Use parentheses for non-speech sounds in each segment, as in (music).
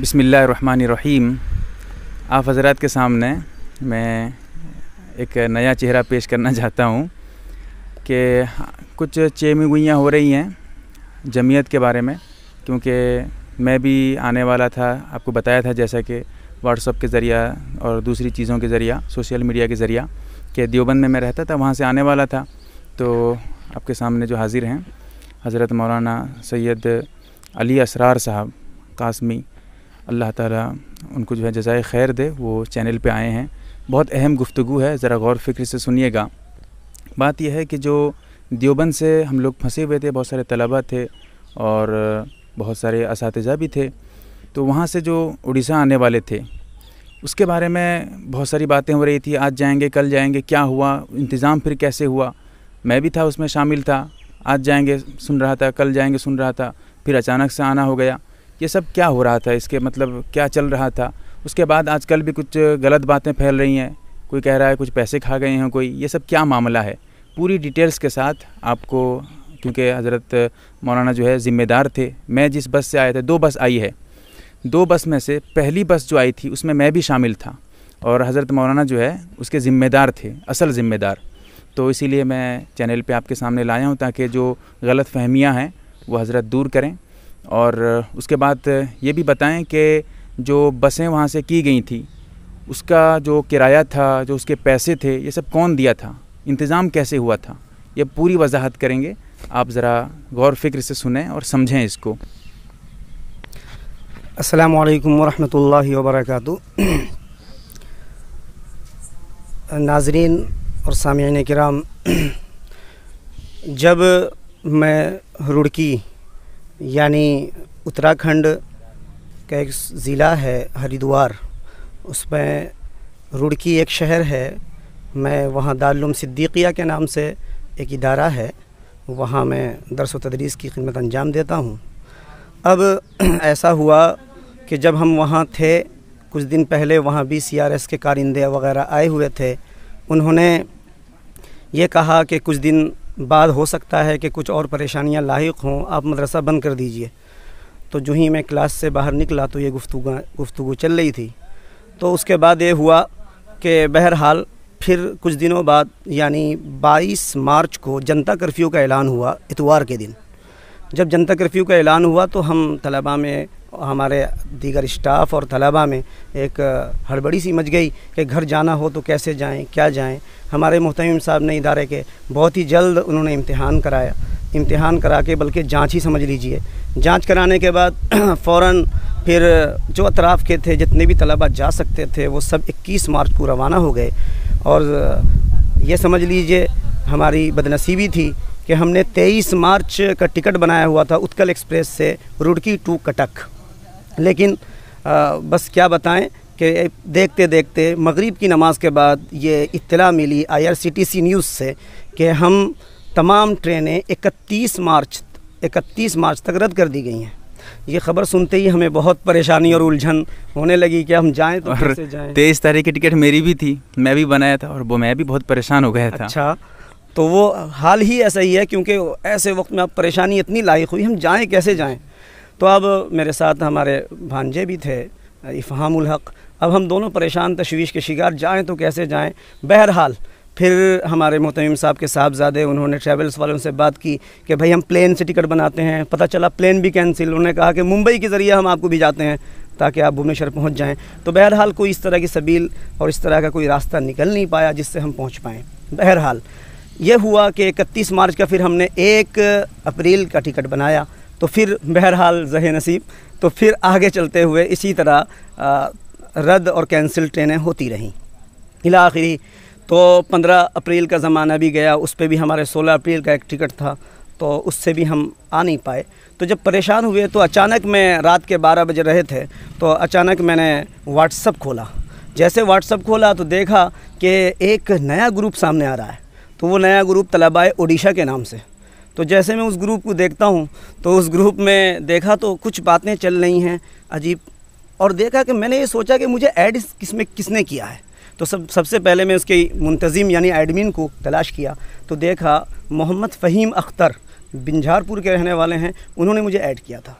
बसमीम आप हजरात के सामने मैं एक नया चेहरा पेश करना चाहता हूँ कि कुछ गुइयाँ हो रही हैं जमीयत के बारे में क्योंकि मैं भी आने वाला था आपको बताया था जैसा कि व्हाट्सअप के ज़रिया और दूसरी चीज़ों के ज़रिया सोशल मीडिया के ज़रिया कि देवबंद में मैं रहता था वहाँ से आने वाला था तो आपके सामने जो हाज़िर हैं हज़रत मौलाना सैयद अली असरार साहब कासमी अल्लाह ताला उनको जो है जजाय खैर दे वो चैनल पे आए हैं बहुत अहम गुफ्तु है ज़रा गौर फिक्र से सुनिएगा बात यह है कि जो दियोबंद से हम लोग फंसे हुए थे बहुत सारे तलबा थे और बहुत सारे इस भी थे तो वहाँ से जो उड़ीसा आने वाले थे उसके बारे में बहुत सारी बातें हो रही थी आज जाएंगे कल जाएंगे क्या हुआ इंतज़ाम फिर कैसे हुआ मैं भी था उसमें शामिल था आज जाएंगे सुन रहा था कल जाएंगे सुन रहा था फिर अचानक से आना हो गया ये सब क्या हो रहा था इसके मतलब क्या चल रहा था उसके बाद आजकल भी कुछ गलत बातें फैल रही हैं कोई कह रहा है कुछ पैसे खा गए हैं कोई ये सब क्या मामला है पूरी डिटेल्स के साथ आपको क्योंकि हज़रत मौलाना जो है ज़िम्मेदार थे मैं जिस बस से आया था दो बस आई है दो बस में से पहली बस जो आई थी उसमें मैं भी शामिल था और हज़रत मौलाना जो है उसके ज़िम्मेदार थे असल ज़िम्मेदार तो इसीलिए मैं चैनल पे आपके सामने लाया हूँ ताकि जो गलत फहमियाँ हैं वो हज़रत दूर करें और उसके बाद ये भी बताएं कि जो बसें वहाँ से की गई थी उसका जो किराया था जो उसके पैसे थे ये सब कौन दिया था इंतज़ाम कैसे हुआ था ये पूरी वजाहत करेंगे आप ज़रा गौर फिक्र से सुने और समझें इसको अस्सलाम वालेकुम वरहमतुल्लाहि वबरकू नाजरीन और सामीन कराम जब मैं रुड़की यानी उत्तराखंड का एक ज़िला है हरिद्वार उसमें रुड़की एक शहर है मैं वहाँ दारुम सिद्दीकिया के नाम से एक इदारा है वहाँ मैं दरस व तदरीस की खिदमत अंजाम देता हूँ अब (clears throat) ऐसा हुआ कि जब हम वहाँ थे कुछ दिन पहले वहाँ भी सी आर एस के कारिंदे वगैरह आए हुए थे उन्होंने ये कहा कि कुछ दिन बाद हो सकता है कि कुछ और परेशानियां लाक हों आप मदरसा बंद कर दीजिए तो जो ही मैं क्लास से बाहर निकला तो ये गुफ्तु गुफ्तु चल रही थी तो उसके बाद ये हुआ कि बहरहाल फिर कुछ दिनों बाद यानी 22 मार्च को जनता कर्फ्यू का ऐलान हुआ इतवार के दिन जब जनता कर्फ्यू का ऐलान हुआ तो हम तलबा में हमारे दीगर स्टाफ और तलबा में एक हड़बड़ी सी मच गई कि घर जाना हो तो कैसे जाएं क्या जाएं हमारे मोहतम साहब ने इदारे के बहुत ही जल्द उन्होंने इम्तहान कराया इम्तहान करा के बल्कि जांच ही समझ लीजिए जांच कराने के बाद (clears throat) फ़ौर फिर जो अतराफ़ के थे जितने भी तलबा जा सकते थे वो सब इक्कीस मार्च को रवाना हो गए और ये समझ लीजिए हमारी बदनसीबी थी कि हमने 23 मार्च का टिकट बनाया हुआ था उत्कल एक्सप्रेस से रुड़की टू कटक लेकिन आ, बस क्या बताएं कि देखते देखते मगरिब की नमाज़ के बाद ये इत्तला मिली आईआरसीटीसी न्यूज़ से कि हम तमाम ट्रेनें 31 मार्च 31 मार्च तक रद्द कर दी गई हैं ये खबर सुनते ही हमें बहुत परेशानी और उलझन होने लगी कि हम जाएं तो और जाएं तेईस तारीख की टिकट मेरी भी थी मैं भी बनाया था और वो मैं भी बहुत परेशान हो गया था अच्छा तो वो हाल ही ऐसा ही है क्योंकि ऐसे वक्त में अब परेशानी इतनी लायक हुई हम जाएं कैसे जाएं तो अब मेरे साथ हमारे भांजे भी थे इफहाम हक अब हम दोनों परेशान तशवीश के शिकार जाएं तो कैसे जाएं बहरहाल फिर हमारे मोहतम साहब के साहबजादे उन्होंने ट्रैवल्स वालों से बात की कि भाई हम प्लेन से टिकट बनाते हैं पता चला प्लेन भी कैंसिल उन्होंने कहा कि मुंबई के ज़रिए हम आपको भी जाते हैं ताकि आप भुवनेश्वर पहुंच जाएं तो बहरहाल कोई इस तरह की सबील और इस तरह का कोई रास्ता निकल नहीं पाया जिससे हम पहुँच पाएँ बहरहाल यह हुआ कि इकतीस मार्च का फिर हमने एक अप्रैल का टिकट बनाया तो फिर बहरहाल जह नसीब तो फिर आगे चलते हुए इसी तरह रद्द और कैंसिल ट्रेनें होती रहीं इला आखिरी तो 15 अप्रैल का ज़माना भी गया उस पर भी हमारे 16 अप्रैल का एक टिकट था तो उससे भी हम आ नहीं पाए तो जब परेशान हुए तो अचानक मैं रात के 12 बजे रहे थे तो अचानक मैंने व्हाट्सअप खोला जैसे व्हाट्सअप खोला तो देखा कि एक नया ग्रुप सामने आ रहा है तो वो नया ग्रुप तलबाए ओडिशा के नाम से तो जैसे मैं उस ग्रुप को देखता हूँ तो उस ग्रुप में देखा तो कुछ बातें चल रही हैं अजीब और देखा कि मैंने ये सोचा कि मुझे ऐड किस में किसने किया है तो सब सबसे पहले मैं उसके मुंतज़िम यानी एडमिन को तलाश किया तो देखा मोहम्मद फ़हीम अख्तर बिंझारपुर के रहने वाले हैं उन्होंने मुझे ऐड किया था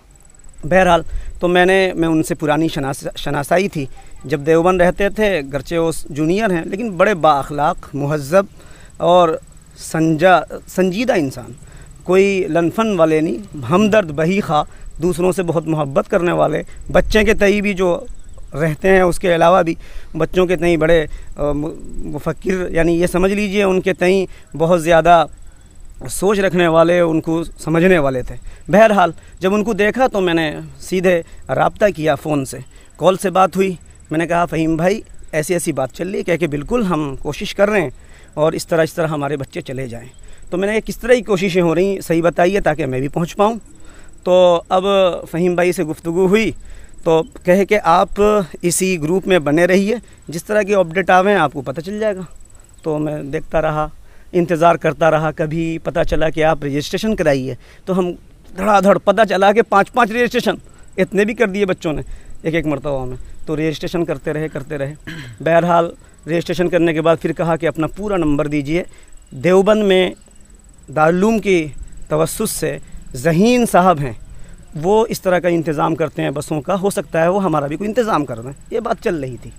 बहरहाल तो मैंने मैं उनसे पुरानी शनास शनासाई थी जब देवबंद रहते थे गरचे वो जूनियर हैं लेकिन बड़े बाखलाक महजब और संजा संजीदा इंसान कोई लनफन वाले नहीं हमदर्द बही खा दूसरों से बहुत मोहब्बत करने वाले बच्चे के तई भी जो रहते हैं उसके अलावा भी बच्चों के तई बड़े मुफक्र यानी ये समझ लीजिए उनके तई बहुत ज़्यादा सोच रखने वाले उनको समझने वाले थे बहरहाल जब उनको देखा तो मैंने सीधे रबता किया फ़ोन से कॉल से बात हुई मैंने कहा फ़हीम भाई ऐसी ऐसी बात चल रही है कह के बिल्कुल हम कोशिश कर रहे हैं और इस तरह इस तरह हमारे बच्चे चले जाएँ तो मैंने किस तरह की कोशिशें हो रही सही बताइए ताकि मैं भी पहुँच पाऊँ तो अब फ़हीम भाई से गुफ्तु हुई तो कहे कि आप इसी ग्रुप में बने रहिए जिस तरह के अपडेट आवे आपको पता चल जाएगा तो मैं देखता रहा इंतज़ार करता रहा कभी पता चला कि आप रजिस्ट्रेशन कराइए तो हम धड़ाधड़ पता चला कि पाँच पाँच रजिस्ट्रेशन इतने भी कर दिए बच्चों ने एक एक मरतबा में तो रजिस्ट्रेशन करते रहे करते रहे बहरहाल रजिस्ट्रेशन करने के बाद फिर कहा कि अपना पूरा नंबर दीजिए देवबंद में दारूम की तवसुस से जहीन साहब हैं वो इस तरह का इंतज़ाम करते हैं बसों का हो सकता है वो हमारा भी कोई इंतज़ाम कर दें ये बात चल रही थी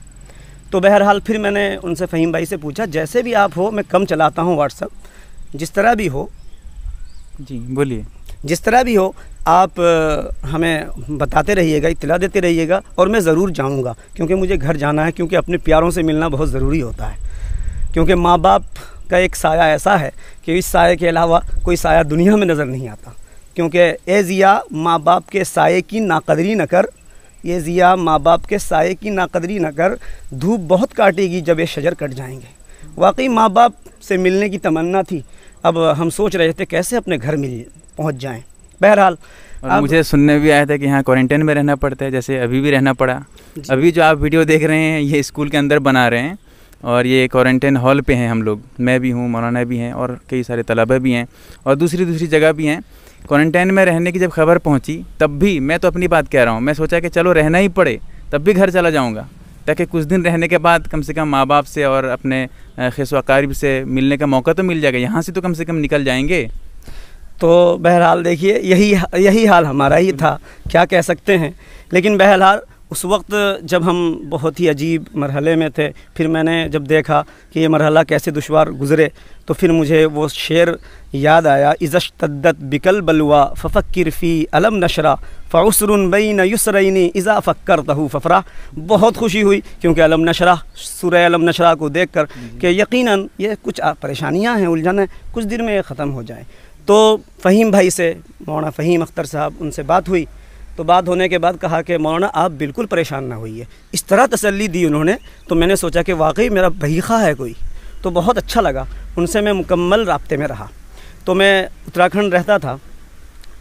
तो बहरहाल फिर मैंने उनसे फ़हीम भाई से पूछा जैसे भी आप हो मैं कम चलाता हूँ व्हाट्सअप जिस तरह भी हो जी बोलिए जिस तरह भी हो आप हमें बताते रहिएगा इतला देते रहिएगा और मैं ज़रूर जाऊँगा क्योंकि मुझे घर जाना है क्योंकि अपने प्यारों से मिलना बहुत ज़रूरी होता है क्योंकि माँ बाप का एक साया ऐसा है कि इस साये के अलावा कोई साया दुनिया में नज़र नहीं आता क्योंकि ए ज़िया माँ बाप के साये की नाकदरी न कर ये ज़िया माँ बाप के साये की नाकदरी न कर धूप बहुत काटेगी जब ये शजर कट जाएंगे वाकई माँ बाप से मिलने की तमन्ना थी अब हम सोच रहे थे कैसे अपने घर मिल पहुँच जाएँ बहरहाल आप मुझे सुनने भी आया था कि यहाँ क्वारंटाइन में रहना पड़ता है जैसे अभी भी रहना पड़ा अभी जो आप वीडियो देख रहे हैं ये स्कूल के अंदर बना रहे हैं और ये क्वारंटाइन हॉल पे हैं हम लोग मैं भी हूँ मौलाना भी हैं और कई सारे तलबा भी हैं और दूसरी दूसरी जगह भी हैं क्वारंटाइन में रहने की जब खबर पहुँची तब भी मैं तो अपनी बात कह रहा हूँ मैं सोचा कि चलो रहना ही पड़े तब भी घर चला जाऊँगा ताकि कुछ दिन रहने के बाद कम से कम माँ बाप से और अपने खिस वकारीब से मिलने का मौका तो मिल जाएगा यहाँ से तो कम से कम निकल जाएंगे तो बहरहाल देखिए यही यही हाल हमारा ही था क्या कह सकते हैं लेकिन बहरहाल उस वक्त जब हम बहुत ही अजीब मरहले में थे फिर मैंने जब देखा कि ये मरहला कैसे दुशवार गुज़रे तो फिर मुझे वो शेर याद आया इज़श तद्दत बिकल बलवा फ़फ़क्र फ़ी अलम नशरा बई न युसरइनी इज़ा फ़क्कर तहु फ़फ़रा बहुत खुशी हुई क्योंकि अलम नशरा सुर अलम नशरा को देख कर कि यकीन ये कुछ परेशानियाँ हैं उलझन कुछ दिन में ख़त्म हो जाए तो फ़हीम भाई से मौना फ़हीम अख्तर साहब उनसे बात हुई तो बात होने के बाद कहा कि मौलाना आप बिल्कुल परेशान ना होइए इस तरह तसल्ली दी उन्होंने तो मैंने सोचा कि वाकई मेरा भईखा है कोई तो बहुत अच्छा लगा उनसे मैं मुकम्मल रबते में रहा तो मैं उत्तराखंड रहता था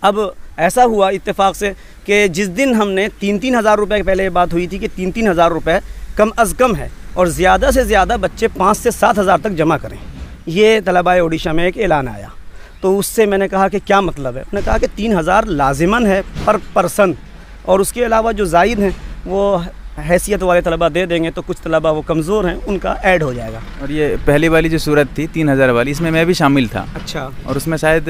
अब ऐसा हुआ इतफाक़ से कि जिस दिन हमने तीन तीन हज़ार रुपये पहले बात हुई थी कि तीन तीन हज़ार रुपये कम अज़ कम है और ज़्यादा से ज़्यादा बच्चे पाँच से सात हज़ार तक जमा करें ये तलबा ओडिशा में एक ऐलान आया तो उससे मैंने कहा कि क्या मतलब है उन्होंने कहा कि तीन हज़ार लाजिमन है पर पर्सन और उसके अलावा जो जायद हैं वो हैसियत वाले तलबा दे देंगे तो कुछ तलबा वो कमज़ोर हैं उनका ऐड हो जाएगा और ये पहली वाली जो सूरत थी तीन हज़ार वाली इसमें मैं भी शामिल था अच्छा और उसमें शायद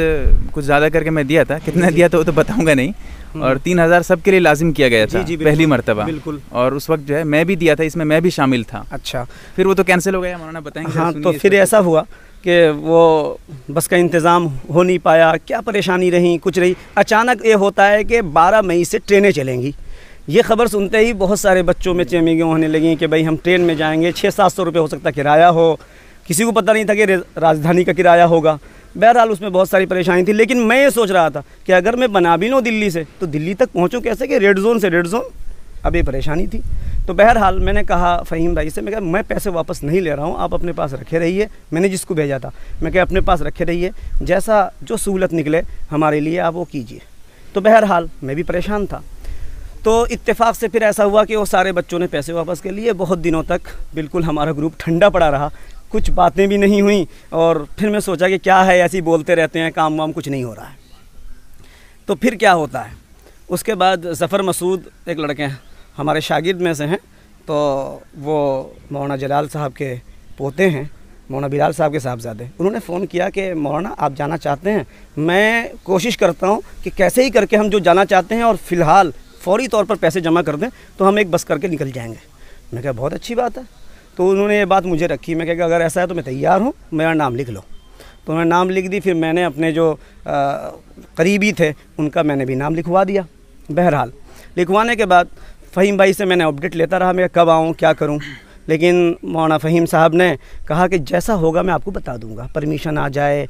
कुछ ज़्यादा करके मैं दिया था कितना दिया था वो तो बताऊँगा नहीं हम्म। और तीन हज़ार सब के लिए लाजिम किया गया था जी, जी, पहली मरतबा बिल्कुल और उस वक्त जो है मैं भी दिया था इसमें मैं भी शामिल था अच्छा फिर वो तो कैंसिल हो गया मौलाना बताएंगे हाँ तो फिर ऐसा हुआ कि वो बस का इंतज़ाम हो नहीं पाया क्या परेशानी रही कुछ रही अचानक ये होता है कि 12 मई से ट्रेनें चलेंगी ये खबर सुनते ही बहुत सारे बच्चों में चेमेंगे होने लगी कि भाई हम ट्रेन में जाएंगे छः सात सौ रुपये हो सकता किराया हो किसी को पता नहीं था कि राजधानी का किराया होगा बहरहाल उसमें बहुत सारी परेशानी थी लेकिन मैं ये सोच रहा था कि अगर मैं बना भी लूँ दिल्ली से तो दिल्ली तक पहुँचूँ कैसे कि रेड जोन से रेड जोन अब ये परेशानी थी तो बहरहाल मैंने कहा फ़हीम भाई से मैं कहा मैं पैसे वापस नहीं ले रहा हूँ आप अपने पास रखे रहिए मैंने जिसको भेजा था मैं कहा अपने पास रखे रहिए जैसा जो सहूलत निकले हमारे लिए आप वो कीजिए तो बहरहाल मैं भी परेशान था तो इत्तेफाक से फिर ऐसा हुआ कि वो सारे बच्चों ने पैसे वापस के लिए बहुत दिनों तक बिल्कुल हमारा ग्रुप ठंडा पड़ा रहा कुछ बातें भी नहीं हुई और फिर मैं सोचा कि क्या है ऐसे ही बोलते रहते हैं काम वाम कुछ नहीं हो रहा है तो फिर क्या होता है उसके बाद जफ़र मसूद एक लड़के हैं हमारे शागिद में से हैं तो वो मौना जलाल साहब के पोते हैं मौना बिलाल साहब के साहबजादे उन्होंने फ़ोन किया कि मौना आप जाना चाहते हैं मैं कोशिश करता हूँ कि कैसे ही करके हम जो जाना चाहते हैं और फ़िलहाल फ़ौरी तौर पर पैसे जमा कर दें तो हम एक बस करके निकल जाएंगे मैं कहा बहुत अच्छी बात है तो उन्होंने ये बात मुझे रखी मैं कहा अगर ऐसा है तो मैं तैयार हूँ मेरा नाम लिख लो तो उन्होंने नाम लिख दी फिर मैंने अपने जो आ, करीबी थे उनका मैंने भी नाम लिखवा दिया बहरहाल लिखवाने के बाद फ़हीम भाई से मैंने अपडेट लेता रहा मैं कब आऊँ क्या करूँ लेकिन मौना फ़हीम साहब ने कहा कि जैसा होगा मैं आपको बता दूंगा परमिशन आ जाए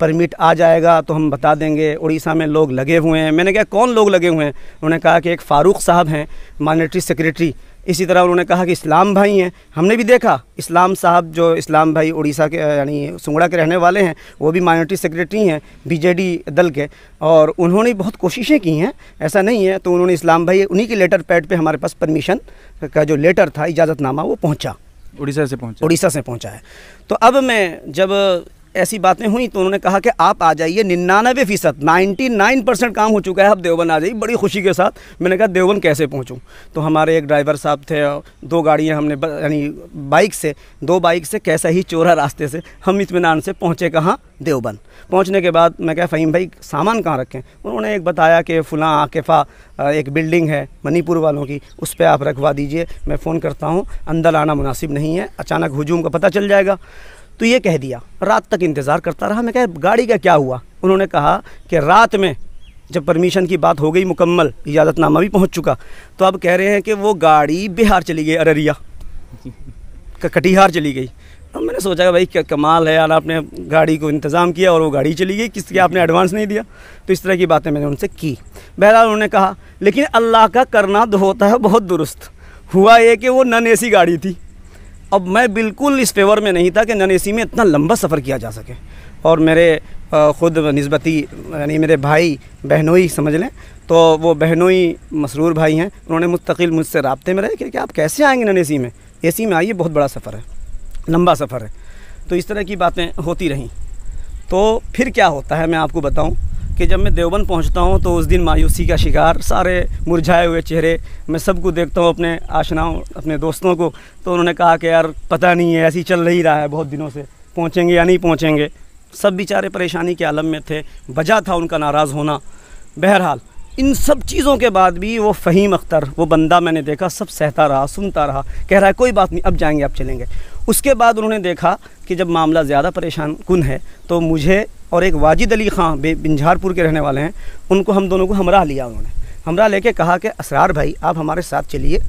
परमिट आ जाएगा तो हम बता देंगे उड़ीसा में लोग लगे हुए हैं मैंने कहा कौन लोग लगे हुए हैं उन्होंने कहा कि एक फ़ारूक साहब हैं मॉनिटरी सेक्रेटरी इसी तरह उन्होंने कहा कि इस्लाम भाई हैं हमने भी देखा इस्लाम साहब जो इस्लाम भाई उड़ीसा के यानी सुंगड़ा के रहने वाले हैं वो भी माइनॉरिटी सेक्रेटरी हैं बीजेडी दल के और उन्होंने बहुत कोशिशें की हैं ऐसा नहीं है तो उन्होंने इस्लाम भाई उन्हीं के लेटर पैड पर हमारे पास परमिशन का जो लेटर था इजाज़तनामा वो पहुँचा उड़ीसा से पहुँचा उड़ीसा से पहुँचा है तो अब मैं जब ऐसी बातें हुई तो उन्होंने कहा कि आप आ जाइए निन्यानवे फ़ीसद नाइन्टी नाइन परसेंट काम हो चुका है आप देवबंद आ जाइए बड़ी खुशी के साथ मैंने कहा देवबंद कैसे पहुँचूँ तो हमारे एक ड्राइवर साहब थे दो गाड़ियाँ हमने यानी बाइक से दो बाइक से कैसा ही चोरा रास्ते से हम इतमान से पहुँचे कहाँ देवबंद पहुँचने के बाद मैं क्या फ़हीम भाई सामान कहाँ रखें उन्होंने एक बताया कि फ़लाँ आकेफ़ा एक बिल्डिंग है मणिपुर वालों की उस पर आप रखवा दीजिए मैं फ़ोन करता हूँ अंदर आना मुनासिब नहीं है अचानक हजूम का पता चल जाएगा तो ये कह दिया रात तक इंतज़ार करता रहा मैं कह गाड़ी का क्या हुआ उन्होंने कहा कि रात में जब परमिशन की बात हो गई मुकम्मल इजाज़तनामा भी पहुंच चुका तो अब कह रहे हैं कि वो गाड़ी बिहार चली गई अररिया कटिहार चली गई अब मैंने सोचा भाई क्या कमाल है यार आपने गाड़ी को इंतज़ाम किया और वो गाड़ी चली गई किसके आपने एडवांस नहीं दिया तो इस तरह की बातें मैंने उनसे की बहरहाल उन्होंने कहा लेकिन अल्लाह का करना होता है बहुत दुरुस्त हुआ ये कि वो नन ए गाड़ी थी अब मैं बिल्कुल इस फेवर में नहीं था कि नन में इतना लंबा सफ़र किया जा सके और मेरे ख़ुद नस्बती यानी मेरे भाई बहनोई समझ लें तो वो बहनोई मसरूर भाई हैं उन्होंने मुस्तकिल मुझसे रबते में रहे कि आप कैसे आएंगे नन ए में ए में आइए बहुत बड़ा सफ़र है लंबा सफ़र है तो इस तरह की बातें होती रहीं तो फिर क्या होता है मैं आपको बताऊं कि जब मैं देवबंद पहुंचता हूं तो उस दिन मायूसी का शिकार सारे मुरझाए हुए चेहरे मैं सबको देखता हूं अपने आशनाओं अपने दोस्तों को तो उन्होंने कहा कि यार पता नहीं है ऐसी चल नहीं रहा है बहुत दिनों से पहुँचेंगे या नहीं पहुँचेंगे सब बेचारे परेशानी के आलम में थे वजह था उनका नाराज़ होना बहरहाल इन सब चीज़ों के बाद भी वो फ़हीम अख्तर वो बंदा मैंने देखा सब सहता रहा सुनता रहा कह रहा है कोई बात नहीं अब जाएंगे अब चलेंगे उसके बाद उन्होंने देखा कि जब मामला ज़्यादा परेशान कन है तो मुझे और एक वाजिद अली खां बिंझारपुर के रहने वाले हैं उनको हम दोनों को हमरा लिया उन्होंने हमरा लेके कहा कि असरार भाई आप हमारे साथ चलिए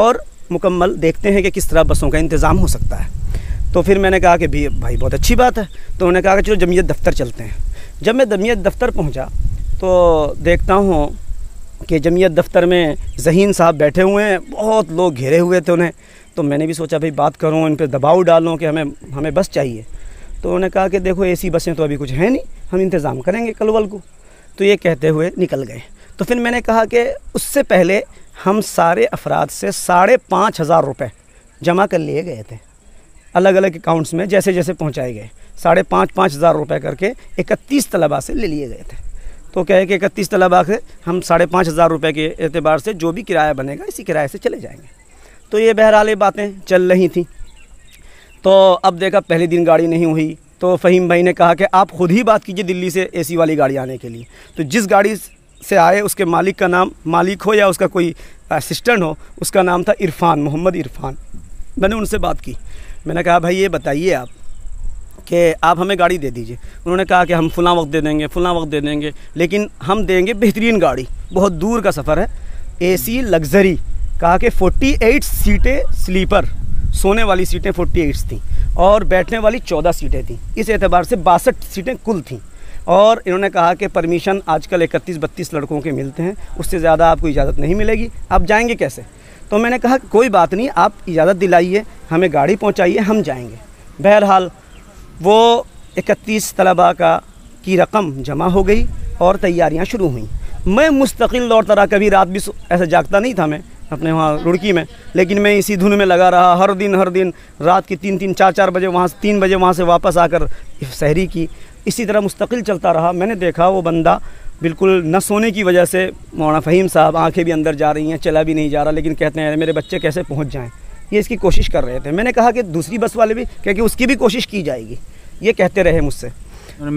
और मुकम्मल देखते हैं कि किस तरह बसों का इंतज़ाम हो सकता है तो फिर मैंने कहा कि भी भाई बहुत अच्छी बात है तो उन्होंने कहा कि चलो जमीयत दफ्तर चलते हैं जब मैं जमीयत दफ्तर पहुँचा तो देखता हूँ कि जमीयत दफ्तर में जहीन साहब बैठे हुए हैं बहुत लोग घेरे हुए थे उन्हें तो मैंने भी सोचा भाई बात करूँ इन पर दबाव डालूँ कि हमें हमें बस चाहिए तो उन्होंने कहा कि देखो ऐसी बसें तो अभी कुछ हैं नहीं हम इंतज़ाम करेंगे कलवल को तो ये कहते हुए निकल गए तो फिर मैंने कहा कि उससे पहले हम सारे अफराद से साढ़े पाँच हज़ार रुपये जमा कर लिए गए थे अलग अलग अकाउंट्स में जैसे जैसे पहुँचाए गए साढ़े पाँच पाँच हज़ार रुपये करके इकतीस तलबा से ले लिए गए थे तो क्या है कि इकतीस तलबा से हम साढ़े पाँच हज़ार रुपये के एतबार से जो भी किराया बनेगा इसी किराए से चले जाएँगे तो ये बहरहाल ये बातें चल रही थी तो अब देखा पहले दिन गाड़ी नहीं हुई तो फ़हीम भाई ने कहा कि आप खुद ही बात कीजिए दिल्ली से एसी वाली गाड़ी आने के लिए तो जिस गाड़ी से आए उसके मालिक का नाम मालिक हो या उसका कोई असिस्टेंट हो उसका नाम था इरफान मोहम्मद इरफान मैंने उनसे बात की मैंने कहा भाई ये बताइए आप कि आप हमें गाड़ी दे दीजिए उन्होंने कहा कि हम फुला वक्त दे देंगे फुला वक्त दे देंगे लेकिन हम देंगे बेहतरीन गाड़ी बहुत दूर का सफ़र है एसी लग्जरी कहा कि 48 सीटें स्लीपर सोने वाली सीटें 48 थी और बैठने वाली 14 सीटें थी इस एतबार से बासठ सीटें कुल थीं और इन्होंने कहा कि परमिशन आजकल इकतीस बत्तीस लड़कों के मिलते हैं उससे ज़्यादा आपको इजाज़त नहीं मिलेगी आप जाएंगे कैसे तो मैंने कहा कोई बात नहीं आप इजाज़त दिलाइए हमें गाड़ी पहुँचाइए हम जाएँगे बहरहाल वो इकतीस तलबा का की रकम जमा हो गई और तैयारियां शुरू हुई मैं मुस्तकिल और तरह कभी रात भी ऐसा जागता नहीं था मैं अपने वहाँ रुड़की में लेकिन मैं इसी धुन में लगा रहा हर दिन हर दिन रात की तीन तीन चार चार बजे वहाँ से तीन बजे वहाँ से वापस आकर शहरी की इसी तरह मुस्तकिल चलता रहा मैंने देखा वो बंदा बिल्कुल न सोने की वजह से मौलाना फ़हीम साहब आंखें भी अंदर जा रही हैं चला भी नहीं जा रहा लेकिन कहते हैं मेरे बच्चे कैसे पहुँच जाएँ ये इसकी कोशिश कर रहे थे मैंने कहा कि दूसरी बस वाले भी क्योंकि उसकी भी कोशिश की जाएगी ये कहते रहे मुझसे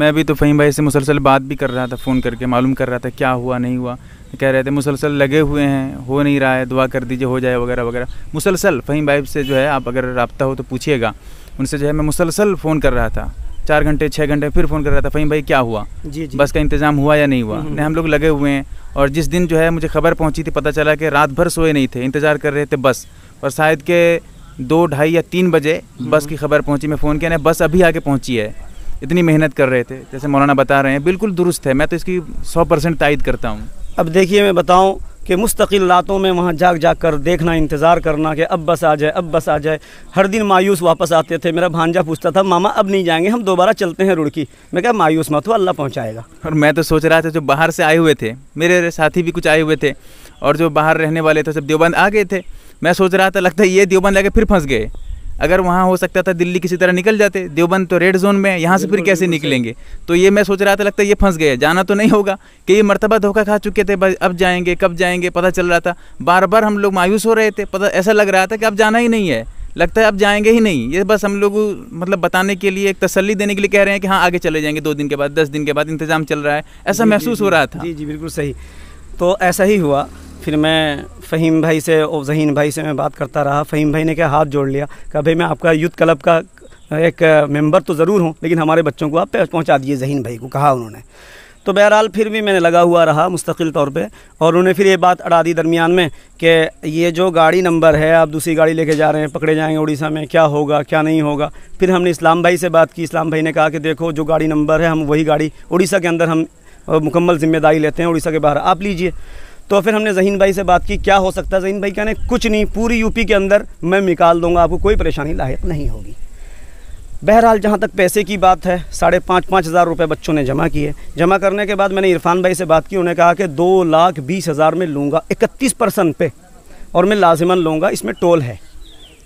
मैं भी तो फ़हीम भाई से मुसलसल बात भी कर रहा था फ़ोन करके मालूम कर रहा था क्या हुआ नहीं हुआ कह रहे थे मुसलसल लगे हुए हैं हो नहीं रहा है दुआ कर दीजिए हो जाए वगैरह वगैरह मुसलसल फ़हीम भाई से जो है आप अगर रबता हो तो पूछिएगा उनसे जो है मैं मुसलसल फ़ोन कर रहा था चार घंटे छः घंटे फिर फ़ोन कर रहा था फ़हीम भाई क्या हुआ जी, जी बस का इंतज़ाम हुआ या नहीं हुआ हम्म, हम्म। नहीं हम लोग लगे हुए हैं और जिस दिन जो है मुझे खबर पहुँची थी पता चला कि रात भर सोए नहीं थे इंतज़ार कर रहे थे बस और शायद के दो ढाई या तीन बजे हम्म। बस की खबर पहुंची मैं फ़ोन किया ना बस अभी आके पहुंची है इतनी मेहनत कर रहे थे जैसे मौलाना बता रहे हैं बिल्कुल दुरुस्त है मैं तो इसकी सौ परसेंट तायद करता हूँ अब देखिए मैं बताऊँ कि मुस्तकिल रातों में वहाँ जाग जाग कर देखना इंतज़ार करना कि अब बस आ जाए अब बस आ जाए हर दिन मायूस वापस आते थे मेरा भांजा पूछता था मामा अब नहीं जाएंगे हम दोबारा चलते हैं रुड़की मैं क्या मायूस मत हो अल्लाह पहुँचाएगा और मैं तो सोच रहा था जो बाहर से आए हुए थे मेरे साथी भी कुछ आए हुए थे और जो बाहर रहने वाले थे सब देवबंद आ गए थे मैं सोच रहा था लगता है ये देवबंद आके फिर फंस गए अगर वहाँ हो सकता था दिल्ली किसी तरह निकल जाते देवबंद तो रेड जोन में है यहाँ से फिर कैसे निकलेंगे तो ये मैं सोच रहा था लगता है ये फंस गए जाना तो नहीं होगा कि ये मरतबा धोखा खा चुके थे अब जाएंगे कब जाएंगे पता चल रहा था बार बार हम लोग मायूस हो रहे थे पता ऐसा लग रहा था कि अब जाना ही नहीं है लगता है अब जाएंगे ही नहीं ये बस हम लोग मतलब बताने के लिए एक तसल्ली देने के लिए कह रहे हैं कि हाँ आगे चले जाएंगे दो दिन के बाद दस दिन के बाद इंतजाम चल रहा है ऐसा महसूस हो रहा था जी जी बिल्कुल सही तो ऐसा ही हुआ फिर मैं फ़हीम भाई से और जहीन भाई से मैं बात करता रहा फ़हीम भाई ने क्या हाथ जोड़ लिया कहा भाई मैं आपका यूथ क्लब का एक मेंबर तो ज़रूर हूँ लेकिन हमारे बच्चों को आप पहुँचा दिए जहीन भाई को कहा उन्होंने तो बहरहाल फिर भी मैंने लगा हुआ रहा मुस्तकिल तौर पे और उन्होंने फिर ये बात अड़ा दी दरमियान में कि ये जो गाड़ी नंबर है आप दूसरी गाड़ी लेके जा रहे हैं पकड़े जाएंगे उड़ीसा में क्या होगा क्या नहीं होगा फिर हमने इस्लाम भाई से बात की इस्लाम भाई ने कहा कि देखो जो गाड़ी नंबर है हम वही गाड़ी उड़ीसा के अंदर हम मुकम्मल ज़िम्मेदारी लेते हैं उड़ीसा के बाहर आप लीजिए तो फिर हमने जहीन भाई से बात की क्या हो सकता है जहीन भाई कहने कुछ नहीं पूरी यूपी के अंदर मैं निकाल दूंगा आपको कोई परेशानी लायक नहीं होगी बहरहाल जहाँ तक पैसे की बात है साढ़े पाँच पाँच हज़ार रुपये बच्चों ने जमा किए जमा करने के बाद मैंने इरफान भाई से बात की उन्हें कहा कि दो लाख बीस हज़ार में लूँगा इकतीस परसेंट पे और मैं लाजिमन लूँगा इसमें टोल है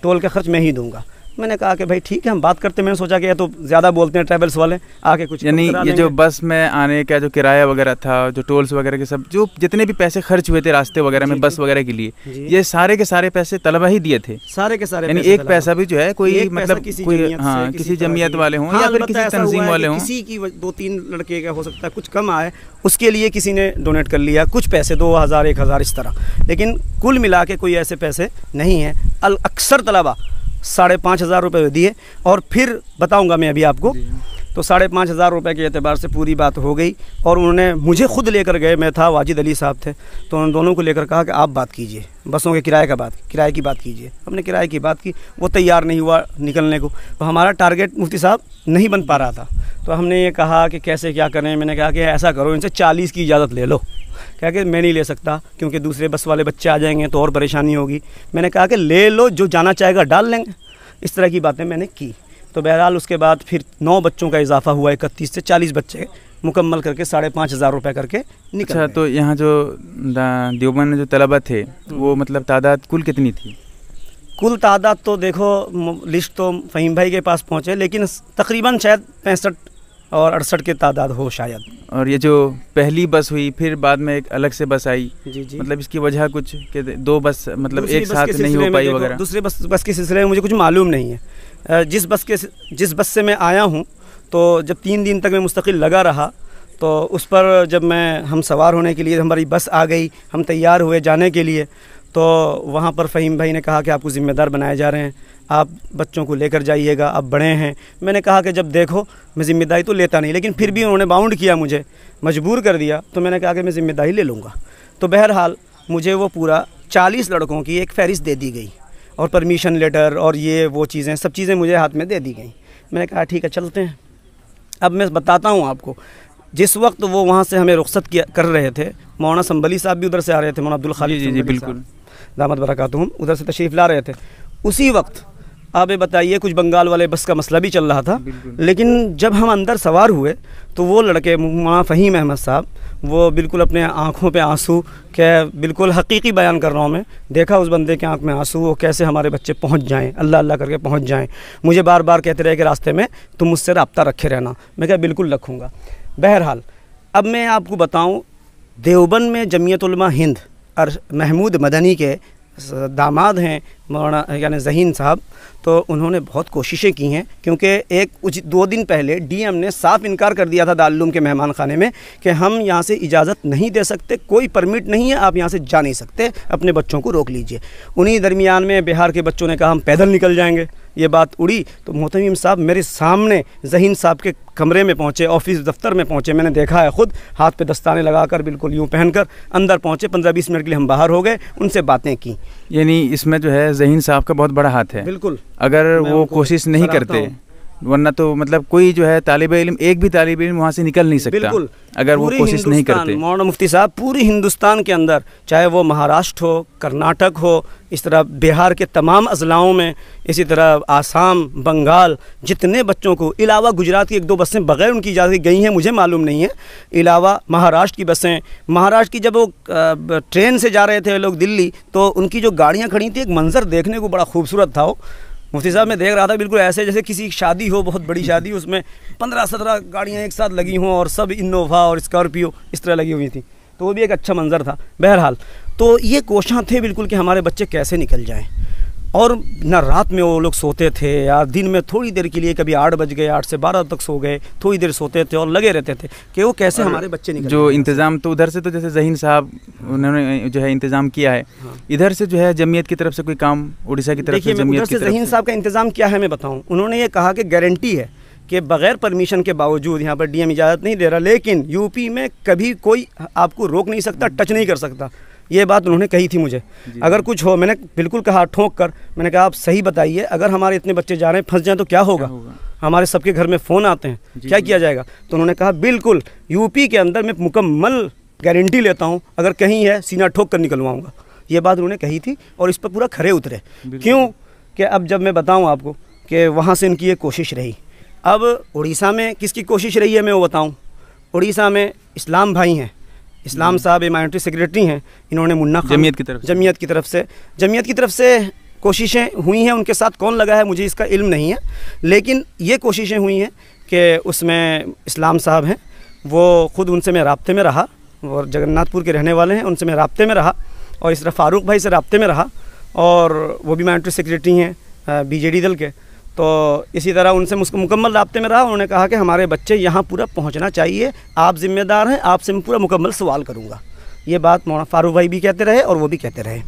टोल का खर्च मैं ही दूँगा मैंने कहा कि भाई ठीक है हम बात करते मैंने सोचा कि ये तो ज़्यादा बोलते हैं ट्रैवल्स वाले आके कुछ यानी ये जो बस में आने का जो किराया वगैरह था जो टोल्स वगैरह के सब जो जितने भी पैसे खर्च हुए थे रास्ते वगैरह में बस वगैरह के लिए ये सारे के सारे पैसे तलबा ही दिए थे सारे के सारे यानी एक पैसा भी जो है कोई मतलब कोई हाँ किसी जमीयत वाले हों हाँ, या फिर किसी तंजीम वाले हों किसी की दो तीन लड़के का हो सकता है कुछ कम आए उसके लिए किसी ने डोनेट कर लिया कुछ पैसे दो हज़ार एक हज़ार इस तरह लेकिन कुल मिला के कोई ऐसे पैसे नहीं हैं अक्सर तलबा साढ़े पाँच हज़ार रुपये दिए और फिर बताऊँगा मैं अभी आपको तो साढ़े पाँच हज़ार रुपये के अतबार से पूरी बात हो गई और उन्होंने मुझे खुद लेकर गए मैं था वाजिद अली साहब थे तो उन दोनों को लेकर कहा कि आप बात कीजिए बसों के किराए का बात किराए की बात कीजिए हमने किराए की बात की वो तैयार नहीं हुआ निकलने को तो हमारा टारगेट मुफ्ती साहब नहीं बन पा रहा था तो हमने ये कहा कि कैसे क्या करें मैंने कहा कि ऐसा करो इनसे चालीस की इजाज़त ले लो क्या कि मैं नहीं ले सकता क्योंकि दूसरे बस वाले बच्चे आ जाएंगे तो और परेशानी होगी मैंने कहा कि ले लो जो जाना चाहेगा डाल लेंगे इस तरह की बातें मैंने की तो बहरहाल उसके बाद फिर नौ बच्चों का इजाफा हुआ इकतीस से चालीस बच्चे मुकम्मल करके साढ़े पाँच हज़ार रुपये करके निकल अच्छा तो यहाँ जो देवबंद में जो तलबा थे वो हम्म। मतलब तादाद कुल कितनी थी कुल तादाद तो देखो लिस्ट तो फ़हीम भाई के पास पहुँचे लेकिन तकरीबन शायद पैंसठ और अड़सठ के तादाद हो शायद और ये जो पहली बस हुई फिर बाद में एक अलग से बस आई जी जी मतलब इसकी वजह कुछ के दो बस मतलब एक साथ नहीं हो पाई वगैरह दूसरे बस बस के सिलसिले में मुझे कुछ मालूम नहीं है जिस बस के जिस बस से मैं आया हूँ तो जब तीन दिन तक मैं मुस्तकिल लगा रहा तो उस पर जब मैं हम सवार होने के लिए हमारी बस आ गई हम तैयार हुए जाने के लिए तो वहाँ पर फ़हीम भाई ने कहा कि आपको ज़िम्मेदार बनाए जा रहे हैं आप बच्चों को लेकर जाइएगा आप बड़े हैं मैंने कहा कि जब देखो मैं ज़िम्मेदारी तो लेता नहीं लेकिन फिर भी उन्होंने बाउंड किया मुझे मजबूर कर दिया तो मैंने कहा कि मैं ज़िम्मेदारी ले लूँगा तो बहरहाल मुझे वो पूरा चालीस लड़कों की एक फ़हरिस्त दे दी गई और परमिशन लेटर और ये वो चीज़ें सब चीज़ें मुझे हाथ में दे दी गई मैंने कहा ठीक है चलते हैं अब मैं बताता हूँ आपको जिस वक्त वो वहाँ से हमें रुख्सत किया कर रहे थे मौना संबली साहब भी उधर से आ रहे थे मौना अब्दुल खाली जी जी बिल्कुल दामद बरकत उधर से तशरीफ़ ला रहे थे उसी वक्त आप बताइए कुछ बंगाल वाले बस का मसला भी चल रहा था लेकिन जब हम अंदर सवार हुए तो वो लड़के माँ फ़हीम अहमद साहब वो बिल्कुल अपने आँखों पे आंसू के बिल्कुल हकीकी बयान कर रहा हूँ मैं देखा उस बंदे के आँख में आंसू वो कैसे हमारे बच्चे पहुँच जाएँ अल्लाह अल्लाह करके पहुँच जाएँ मुझे बार बार कहते रहे कि रास्ते में तुम मुझसे रबता रखे रहना मैं क्या बिल्कुल रखूँगा बहरहाल अब मैं आपको बताऊँ देवबंद में जमीयतलमा हिंद और महमूद मदनी के दामाद हैं मौलाना यानी जहीन साहब तो उन्होंने बहुत कोशिशें की हैं क्योंकि एक कुछ दो दिन पहले डीएम ने साफ इनकार कर दिया था दारूम के मेहमान खाने में कि हम यहाँ से इजाज़त नहीं दे सकते कोई परमिट नहीं है आप यहाँ से जा नहीं सकते अपने बच्चों को रोक लीजिए उन्हीं दरमियान में बिहार के बच्चों ने कहा हम पैदल निकल जाएंगे ये बात उड़ी तो मोहतमीम साहब मेरे सामने जहीन साहब के कमरे में पहुँचे ऑफिस दफ्तर में पहुँचे मैंने देखा है ख़ुद हाथ पे दस्ताने लगाकर बिल्कुल यूँ पहनकर अंदर पहुँचे पंद्रह बीस मिनट के लिए हम बाहर हो गए उनसे बातें की यानी इसमें जो है जहीन साहब का बहुत बड़ा हाथ है बिल्कुल अगर वो कोशिश नहीं करते वरना तो मतलब कोई जो है तालब इलम एक भी तालब इलम वहाँ से निकल नहीं सकता बिल्कुल अगर वो कोशिश नहीं करते मौना मुफ्ती साहब पूरी हिंदुस्तान के अंदर चाहे वो महाराष्ट्र हो कर्नाटक हो इस तरह बिहार के तमाम अजलाओं में इसी तरह आसाम बंगाल जितने बच्चों को अलावा गुजरात की एक दो बसें बगैर उनकी इजाज़त गई हैं मुझे मालूम नहीं है अलावा महाराष्ट्र की बसें महाराष्ट्र की जब वो ट्रेन से जा रहे थे लोग दिल्ली तो उनकी जो गाड़ियाँ खड़ी थी एक मंज़र देखने को बड़ा खूबसूरत था वो मुफ्ती साहब मैं देख रहा था बिल्कुल ऐसे जैसे किसी शादी हो बहुत बड़ी शादी उसमें पंद्रह सत्रह गाड़ियाँ एक साथ लगी हों और सब इनोवा और स्कॉर्पियो इस तरह लगी हुई थी तो वो भी एक अच्छा मंजर था बहरहाल तो ये कोशां थे बिल्कुल कि हमारे बच्चे कैसे निकल जाएँ और ना रात में वो लोग सोते थे या दिन में थोड़ी देर के लिए कभी आठ बज गए आठ से बारह तक सो गए थोड़ी देर सोते थे और लगे रहते थे कि वो कैसे हमारे बच्चे निकले जो इंतज़ाम तो उधर से तो जैसे जहीन साहब उन्होंने जो है इंतज़ाम किया है हाँ। इधर से जो है जमीयत की तरफ से कोई काम उड़ीसा की तरफ से जमीयत से जहीन साहब का इंतज़ाम क्या है मैं बताऊँ उन्होंने ये कहा कि गारंटी है कि बगैर परमिशन के बावजूद यहाँ पर डीएम इजाज़त नहीं दे रहा लेकिन यूपी में कभी कोई आपको रोक नहीं सकता टच हम्म। नहीं कर सकता ये बात उन्होंने कही थी मुझे अगर कुछ हो मैंने बिल्कुल कहा ठोंक कर मैंने कहा आप सही बताइए अगर हमारे इतने बच्चे जा रहे हैं फंस जाएँ तो क्या होगा हमारे सबके घर में फ़ोन आते हैं क्या किया जाएगा तो उन्होंने कहा बिल्कुल यूपी के अंदर मैं मुकम्मल गारंटी लेता हूँ अगर कहीं है सीना ठोक कर निकलवाऊँगा ये बात उन्होंने कही थी और इस पर पूरा खड़े उतरे क्यों कि अब जब मैं बताऊँ आपको कि वहाँ से इनकी ये कोशिश रही अब उड़ीसा में किसकी कोशिश रही है मैं वो बताऊँ उड़ीसा में इस्लाम भाई हैं इस्लाम साहब ये माइनॉरिटी सेक्रेटरी हैं इन्होंने मुन्ना जमीयत की तरफ जमीयत की तरफ से जमीयत की तरफ से कोशिशें हुई हैं उनके साथ कौन लगा है मुझे इसका इल्म नहीं है लेकिन ये कोशिशें हुई हैं कि उसमें इस्लाम साहब हैं वो ख़ुद उनसे मैं रबते में रहा और जगन्नाथपुर के रहने वाले हैं उनसे मैं रबते में रहा और इस तरह फ़ारूक भाई से रबते में रहा और वो भी माइनॉरिटी सेक्रेटरी हैं बीजेडी दल के तो इसी तरह उनसे मुकम्मल रबते में रहा उन्होंने कहा कि हमारे बच्चे यहाँ पूरा पहुँचना चाहिए आप ज़िम्मेदार हैं आपसे मैं पूरा मुकम्मल सवाल करूँगा ये बात मौना फारूक भाई भी कहते रहे और वो भी कहते रहे